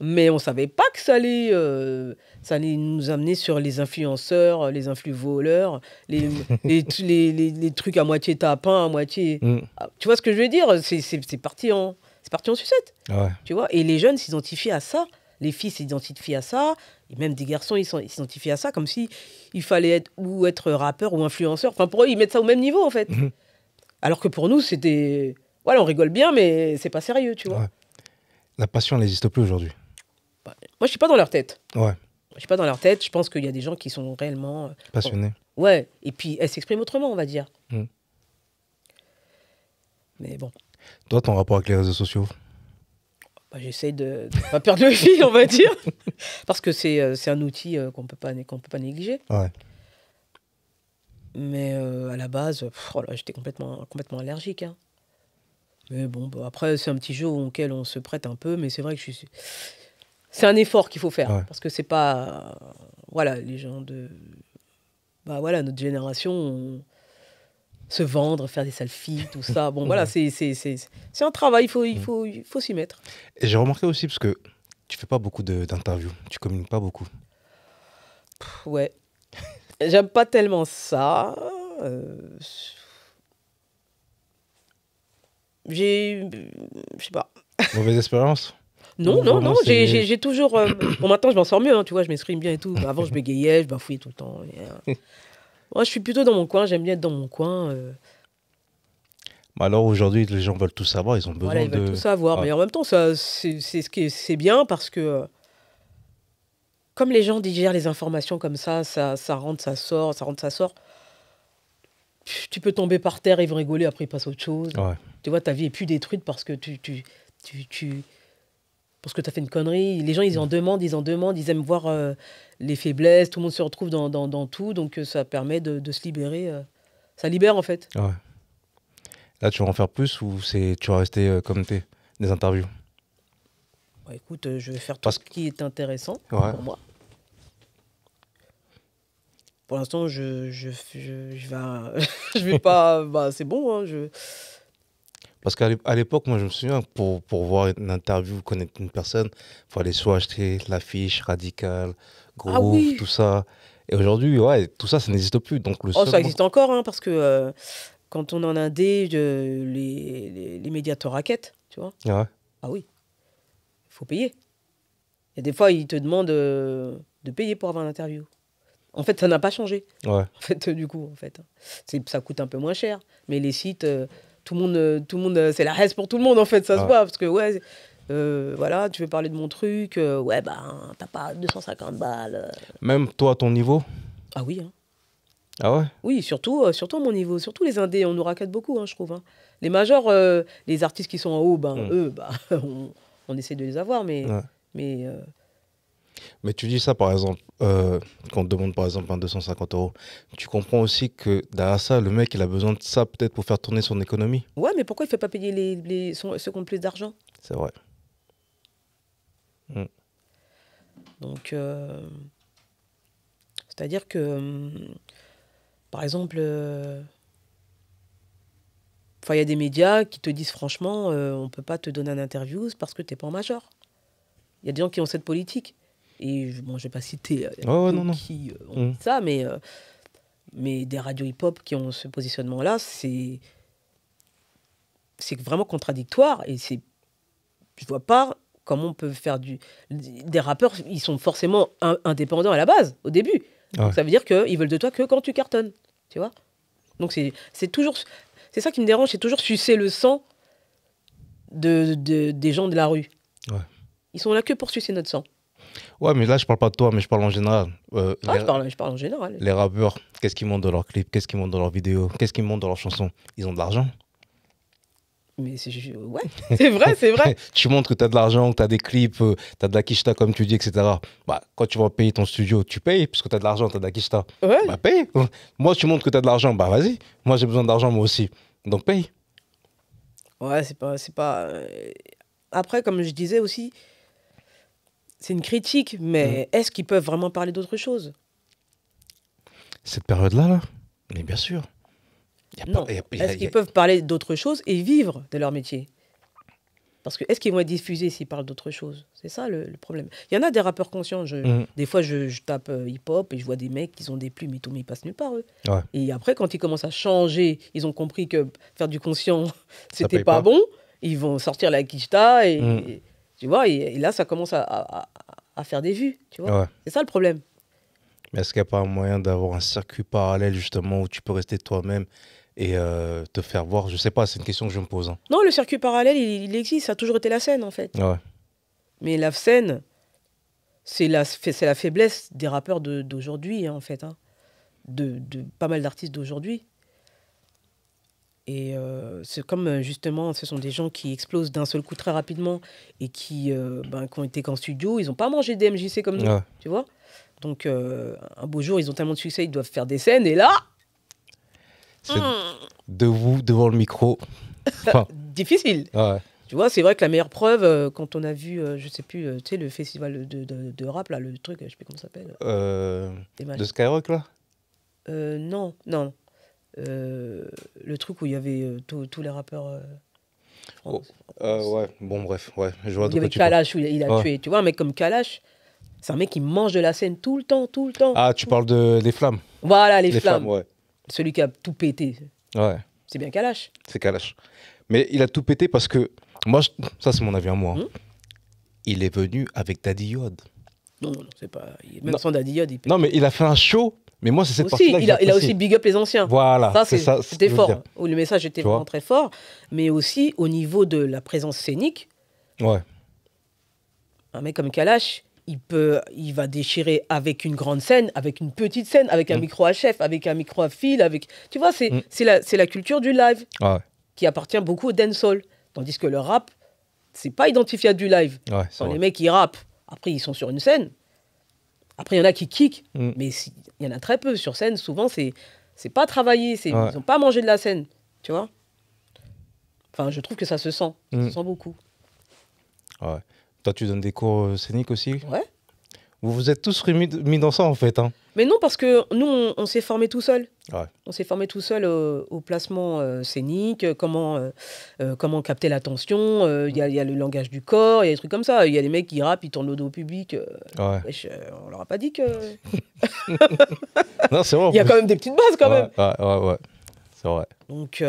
Mais on ne savait pas que ça allait, euh, ça allait nous amener sur les influenceurs, euh, les influvoleurs, les, les, les, les, trucs à moitié tapin, à moitié. Mm. Ah, tu vois ce que je veux dire C'est parti, en, parti en sucette. Ah tu vois Et les jeunes s'identifient à ça. Les filles s'identifient à ça. Et même des garçons, ils s'identifient à ça comme si il fallait être ou être rappeur ou influenceur. Enfin, pour eux, ils mettent ça au même niveau, en fait. Mm-hmm. Alors que pour nous, c'était. Voilà, on rigole bien, mais c'est pas sérieux, tu vois. La passion n'existe plus aujourd'hui. Bah, moi, je suis pas dans leur tête. Ouais. Je suis pas dans leur tête. Je pense qu'il y a des gens qui sont réellement. Euh, Passionnés. ouais. Et puis, elles s'expriment autrement, on va dire. Mm. Mais bon. Toi, ton rapport avec les réseaux sociaux bah, J'essaie de ne pas perdre le fil, on va dire. Parce que c'est euh, un outil euh, qu'on ne peut pas négliger. Ouais. Mais à la base, oh j'étais complètement, complètement allergique. Hein. Mais bon, bah, après, c'est un petit jeu auquel on se prête un peu, mais c'est vrai que je suis c'est un effort qu'il faut faire. Parce que c'est pas. voilà, les gens de. Bah voilà, notre génération. Se vendre, faire des selfies, tout ça. Bon, voilà, c'est un travail, il faut, il mm. faut, faut s'y mettre. Et j'ai remarqué aussi, parce que tu fais pas beaucoup d'interviews, tu communiques pas beaucoup. Ouais. J'aime pas tellement ça. Euh, j'ai. Je sais pas. Mauvaise expérience Non, non, non, j'ai toujours. Euh, bon, maintenant, je m'en sors mieux, hein, tu vois, je m'exprime bien et tout. Bah, avant, je bégayais, je bafouillais tout le temps. Euh. Moi, je suis plutôt dans mon coin, j'aime bien être dans mon coin. mais euh. bah, Alors aujourd'hui, les gens veulent tout savoir, ils ont besoin voilà, ils veulent tout savoir, ah. mais en même temps, c'est ce c'est bien parce que comme les gens digèrent les informations comme ça, ça, ça rentre, ça sort, ça rentre, ça sort. Tu peux tomber par terre, ils vont rigoler, après ils passent à autre chose. Tu vois, ta vie est plus détruite parce que tu, tu, tu, parce que tu as fait une connerie. Les gens, ils en mm. demandent, ils en demandent, ils aiment voir euh, les faiblesses, tout le monde se retrouve dans, tout, donc euh, ça permet de, se libérer. Euh. ça libère en fait. Là, tu vas en faire plus ou tu vas rester comme t'es des interviews bah, écoute, je vais faire tout ce qui est intéressant pour moi. Pour l'instant, je, je, vais, je vais pas. Bah, c'est bon, hein, je, parce qu'à l'époque, moi, je me souviens, pour, pour voir une interview, connaître une personne, il fallait soit acheter l'affiche radicale, ah gros, tout ça. Et aujourd'hui, ouais, tout ça, ça n'existe plus. Donc, le oh, ça existe encore, hein, parce que euh, quand on en a des, dé, les, médias te raquettent, tu vois. Ah, ah oui, il faut payer. Et des fois, ils te demandent euh, de payer pour avoir l'interview. En fait, ça n'a pas changé. Ouais. En fait, du coup, en fait, hein. ça coûte un peu moins cher. Mais les sites euh, tout le monde, euh, tout le monde euh, c'est la reste pour tout le monde en fait, ça se ah. voit. Parce que ouais, euh, voilà, tu veux parler de mon truc, ouais, ben, t'as pas 250 balles. Même toi, ton niveau Ah oui. Hein. Ah ouais Oui, surtout, surtout mon niveau, surtout les indés, on nous raquette beaucoup, hein, je trouve. Hein. Les majors, les artistes qui sont en haut, ben, hmm. eux, bah, on, essaie de les avoir, mais, mais mais tu dis ça, par exemple, euh, quand on te demande par exemple 250 euros, tu comprends aussi que derrière ça, le mec, il a besoin de ça peut-être pour faire tourner son économie. Ouais, mais pourquoi il ne fait pas payer les, les ceux qui ont plus d'argent C'est vrai. Hmm. Donc, euh, c'est-à-dire que, hmm, par exemple, euh, il y a des médias qui te disent franchement, on ne peut pas te donner un interview parce que tu n'es pas en major. Il y a des gens qui ont cette politique. Et bon, je vais pas citer euh, qui euh, ont mm. ça, mais, euh, mais des radios hip-hop qui ont ce positionnement-là, c'est c'est vraiment contradictoire et c'est je vois pas comment on peut faire du des rappeurs ils sont forcément indépendants à la base au début donc ça veut dire qu'ils veulent de toi que quand tu cartonnes tu vois donc c'est toujours c'est ça qui me dérange c'est toujours sucer le sang de, des gens de la rue ils sont là que pour sucer notre sang Ouais, mais là, je parle pas de toi, mais je parle en général. Euh, ah, les... je, parle, en général. Les rappeurs, qu'est-ce qu'ils montrent dans leurs clips Qu'est-ce qu'ils montrent dans leurs vidéos Qu'est-ce qu'ils montrent dans leurs chansons Ils ont de l'argent mais c'est ouais, c'est vrai, c'est vrai. tu montres que tu as de l'argent, que tu as des clips, euh, tu as de la quicheta, comme tu dis, etc. Bah, quand tu vas payer ton studio, tu payes, parce que tu as de l'argent, tu as de la quicheta. Ouais. Bah, paye. Moi, tu montres que tu as de l'argent, bah, vas-y. Moi, j'ai besoin d'argent, moi aussi. Donc, paye. Ouais, c'est pas. pas... Euh, après, comme je disais aussi, c'est une critique, mais mm. est-ce qu'ils peuvent vraiment parler d'autre chose Cette période-là, là Mais bien sûr. Est-ce qu'ils peuvent parler d'autre chose et vivre de leur métier parce que est-ce qu'ils vont être diffusés s'ils parlent d'autre chose C'est ça le, problème. Il y en a des rappeurs conscients. Mm. Des fois, je, tape euh, hip-hop et je vois des mecs qui ont des plumes et tout, mais ils passent nulle part, eux. Et après, quand ils commencent à changer, ils ont compris que faire du conscient, c'était pas, bon. Ils vont sortir la quicheta et mm. Tu et, là, ça commence à, faire des vues, tu vois. C'est ça le problème. Mais est-ce qu'il n'y a pas un moyen d'avoir un circuit parallèle, justement, où tu peux rester toi-même et euh, te faire voir Je ne sais pas, c'est une question que je me pose. Hein. Non, le circuit parallèle, il, existe. Ça a toujours été la scène, en fait. Mais la scène, c'est la, la faiblesse des rappeurs d'aujourd'hui, hein, en fait. Hein. de, pas mal d'artistes d'aujourd'hui. Et euh, c'est comme euh, justement, ce sont des gens qui explosent d'un seul coup très rapidement et qui, n'ont euh, ben, ont été qu'en studio, ils n'ont pas mangé des MJC comme nous, tu vois. Donc un beau jour, ils ont tellement de succès, ils doivent faire des scènes et là. C'est mmh. De vous devant le micro. Difficile. Ah tu vois, c'est vrai que la meilleure preuve, quand on a vu, je sais plus, tu sais, le festival de, de, rap, là, le truc, je sais plus comment ça s'appelle. de Skyrock, là Non, non. Euh, le truc où il y avait euh, tous les rappeurs. Euh, oh, ouais, bon, bref, ouais, je vois Il y avait Kalash où il a tué, tu vois, un mec comme Kalash, c'est un mec qui mange de la scène tout le temps, tout le temps. Ah, tu parles de, des flammes. Voilà, les, flammes. Celui qui a tout pété. Ouais. C'est bien Kalash. C'est Kalash. Mais il a tout pété parce que, moi, ça c'est mon avis à moi. Hmm? Il est venu avec Daddy Yod. Non, non, c'est pas. Même sans Yod, il Non, mais il a fait un show mais moi, c'est cette partie-là. Il, il, a aussi big up les anciens. Voilà. Ça, c'était fort. le message était vraiment très fort. Mais aussi, au niveau de la présence scénique. Ouais. Un mec comme Kalash, il, peut, il va déchirer avec une grande scène, avec une petite scène, avec un mm. micro à chef, avec un micro à fil. Avec... Tu vois, c'est mm. la, la culture du live ah qui appartient beaucoup au dancehall. Tandis que le rap, c'est pas identifié du live. Ouais, les mecs, ils rapent. Après, ils sont sur une scène, après, il y en a qui kick, mm. mais il y en a très peu sur scène. Souvent, c'est c'est pas travaillé, c'est ils n'ont pas mangé de la scène, tu vois. Enfin, je trouve que ça se sent, ça mm. se sent beaucoup. Ouais. Toi, tu donnes des cours euh, scéniques aussi. Ouais. Vous vous êtes tous mis dans ça en fait. Hein. Mais non, parce que nous, on, s'est formé tout seul. On s'est formé tout seul euh, au, placement euh, scénique, euh, comment, comment capter l'attention. Il y, a le langage du corps, il y a des trucs comme ça. Il y a des mecs qui rappent, ils tournent le dos au public. on leur a pas dit que. non, c'est Il y a quand même des petites bases, quand même. Ouais, ouais, C'est vrai. Donc,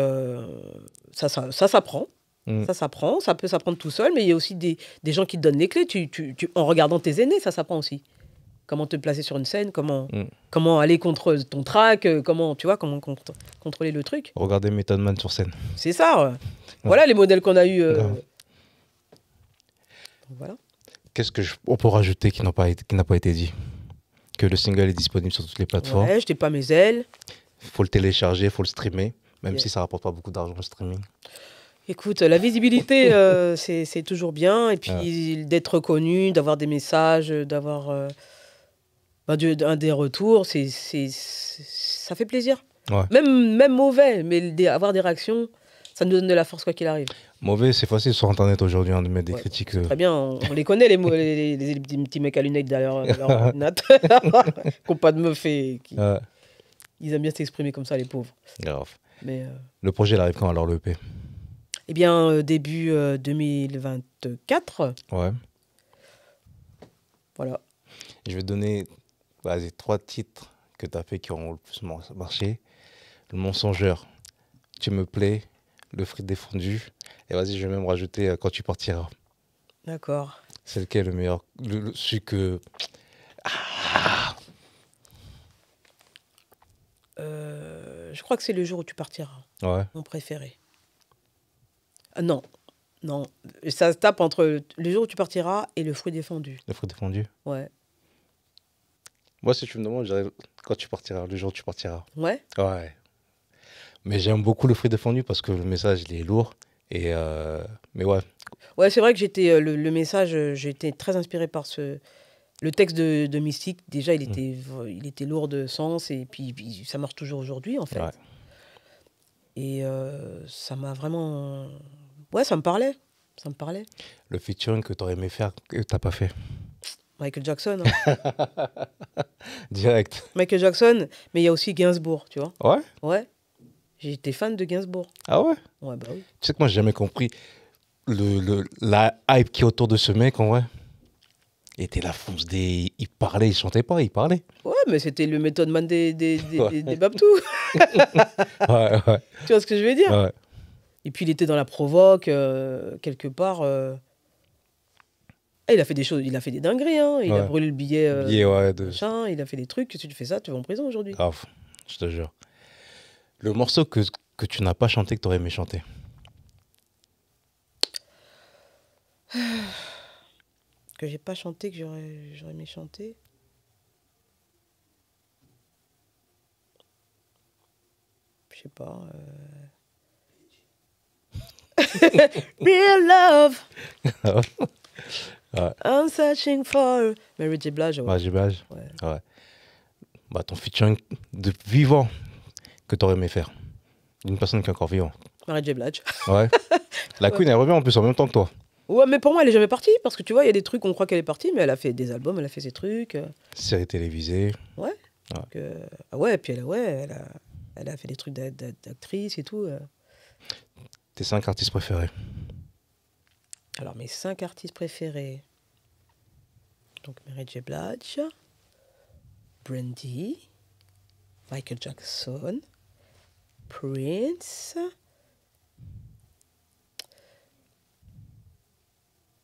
ça, ça, ça s'apprend. Mm. Ça s'apprend, ça, peut s'apprendre tout seul, mais il y a aussi des, des, gens qui te donnent les clés. tu, tu, en regardant tes aînés, ça s'apprend aussi comment te placer sur une scène, comment, mm. comment aller contre ton track, euh, comment, tu vois, comment contrôler le truc. Regardez Method Man sur scène. C'est ça. Voilà les modèles qu'on a eus. Euh, voilà. Qu'est-ce que je... on peut rajouter qui n'a pas, été... qui pas été dit Que le single est disponible sur toutes les plateformes. Ouais, je t'ai pas mes ailes. Faut le télécharger, faut le streamer, même si ça rapporte pas beaucoup d'argent le streaming. Écoute, la visibilité, euh, c'est toujours bien. Et puis, ah. d'être connu, d'avoir des messages, d'avoir. Bah, un des retours, c'est, ça fait plaisir. Même, même mauvais, mais avoir des réactions, ça nous donne de la force quoi qu'il arrive. Mauvais, c'est facile sur Internet aujourd'hui hein, de mettre des critiques. Euh, très bien, on, les connaît, les, les, les, petits mecs à lunettes d'ailleurs, euh, leur qui n'ont pas de meuf et qui, Ils aiment bien s'exprimer comme ça, les pauvres. Mais, euh, Le projet, il arrive quand alors, l'EP Eh bien, début 2024. Ouais. Voilà. Je vais donner Vas-y, trois titres que tu as fait qui ont le plus marché. Le mensongeur, tu me plais, le fruit défendu. Et vas-y, je vais même rajouter euh, quand tu partiras. D'accord. C'est lequel le meilleur le, que. Ah. Euh, je crois que c'est le jour où tu partiras. Ouais. Mon préféré. Ah, non, non. Ça se tape entre le jour où tu partiras et le fruit défendu. Le fruit défendu Ouais. Moi, si tu me demandes, je quand tu partiras, le jour où tu partiras. Ouais. Ouais. Mais j'aime beaucoup le fruit défendu parce que le message, il est lourd. Et euh, mais ouais. Ouais, c'est vrai que j'étais euh, le, message, euh, j'étais très inspiré par ce le texte de, Mystique. Déjà, il mm. était il était lourd de sens et puis, ça marche toujours aujourd'hui en fait. Et ça m'a vraiment ouais, ça me parlait, ça me parlait. Le featuring que tu aurais aimé faire que t'as pas fait. Michael Jackson. Hein. Direct. Michael Jackson, mais il y a aussi Gainsbourg, tu vois. Ouais. Ouais. J'étais fan de Gainsbourg. Ah ouais Ouais, bah oui. Tu sais que moi, j'ai jamais compris le, la hype qui est autour de ce mec, en vrai. Il était la fonce des. Il parlait, il chantait pas, il parlait. Ouais, mais c'était le méthode man des, des, Babtou. ouais, ouais. Tu vois ce que je veux dire ouais. Et puis, il était dans la provoque, euh, quelque part. Euh, eh, il a fait des choses, il a fait des dingueries, hein. il a brûlé le billet, euh, de... il a fait des trucs, si tu fais ça, tu vas en prison aujourd'hui. Grave, je te jure. Le morceau que, tu n'as pas chanté, que tu aurais aimé chanter Que j'ai pas chanté, que j'aurais aimé chanter Je sais pas. Euh. Real love ah I'm searching for Mary J. Blige. Ouais, J. Blige. Ouais. Bah, ton featuring de vivant que t'aurais aimé faire. Une personne qui est encore vivante. Bah, Mary J. Blige. Ouais. La Queen, elle revient en plus en même temps que toi. Ouais, mais pour moi, elle est jamais partie. Parce que tu vois, il y a des trucs, on croit qu'elle est partie, mais elle a fait des albums, elle a fait ses trucs. Euh. Série télévisée. Ouais. Ouais. Euh, ah ouais, puis elle, ouais, elle, a, elle a fait des trucs d'actrice et tout. Euh. Tes cinq artistes préférés alors, mes cinq artistes préférés. Donc, Mary J. Blige, Brandy, Michael Jackson, Prince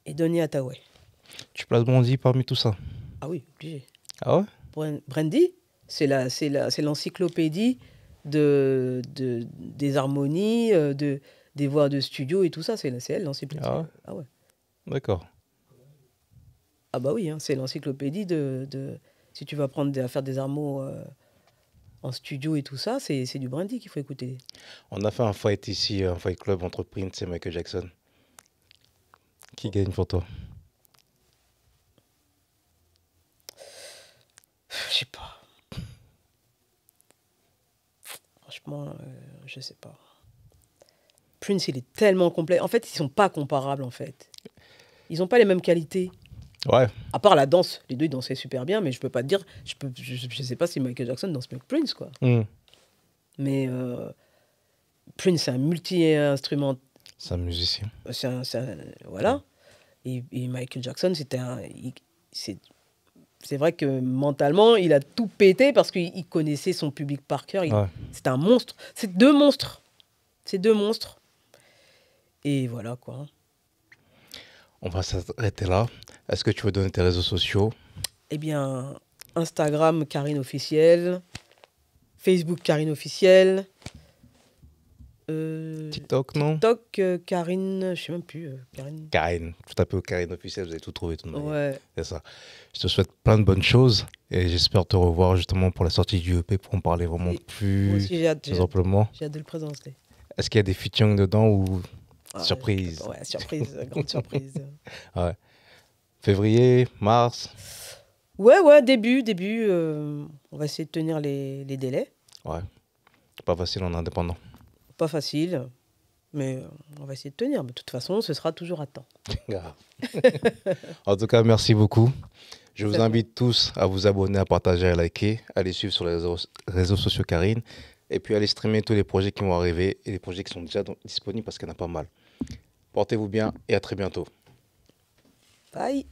et Donny Hathaway. Tu places Brandy parmi tout ça Ah oui, obligé. Ah ouais Brandy, c'est l'encyclopédie de, de, des harmonies, euh, de, des voix de studio et tout ça. C'est elle, l'encyclopédie. Ah, ah ouais, D'accord. Ah bah oui, hein, c'est l'encyclopédie de, Si tu vas prendre à faire des armeaux euh, en studio et tout ça, c'est du brandy qu'il faut écouter. On a fait un fight ici, un fight club entre Prince et Michael Jackson. Qui oh. gagne pour toi Je sais pas. Franchement, euh, je sais pas. Prince, il est tellement complet. En fait, ils sont pas comparables, en fait. Ils n'ont pas les mêmes qualités. Ouais. À part la danse, les deux ils dansaient super bien, mais je peux pas te dire, je ne sais pas si Michael Jackson danse mieux que Prince, quoi. Hmm. Mais euh, Prince, c'est un multi-instrument. C'est un musicien. Euh, voilà. Et, Michael Jackson, c'était un, c'est, vrai que mentalement, il a tout pété parce qu'il connaissait son public par cœur. C'est un monstre. C'est deux monstres. C'est deux monstres. Et voilà quoi. On va s'arrêter là. Est-ce que tu veux donner tes réseaux sociaux Eh bien, Instagram Karine officielle, Facebook Karine officielle, euh, TikTok non TikTok euh, Karine, je sais même plus euh, Karine. Karine, tout peu Karine officielle, vous allez tout trouver tout le monde. Ouais. C'est ça. Je te souhaite plein de bonnes choses et j'espère te revoir justement pour la sortie du EP pour en parler vraiment plus moi j'ai hâte, j'ai de le présenter. Est-ce qu'il y a des featuring dedans ou surprise. Ouais, surprise, euh, grande surprise. Ouais. Février, mars Ouais, ouais, début, début. Euh, on va essayer de tenir les, délais. Ouais. Pas facile en indépendant. Pas facile, mais euh, on va essayer de tenir. de toute façon, ce sera toujours à temps. en tout cas, merci beaucoup. Je vous invite tous à vous abonner, à partager, à liker, à les suivre sur les réseaux, sociaux Karine, et puis à les streamer tous les projets qui vont arriver et les projets qui sont déjà disponibles parce qu'il y en a pas mal. Portez-vous bien et à très bientôt. Bye.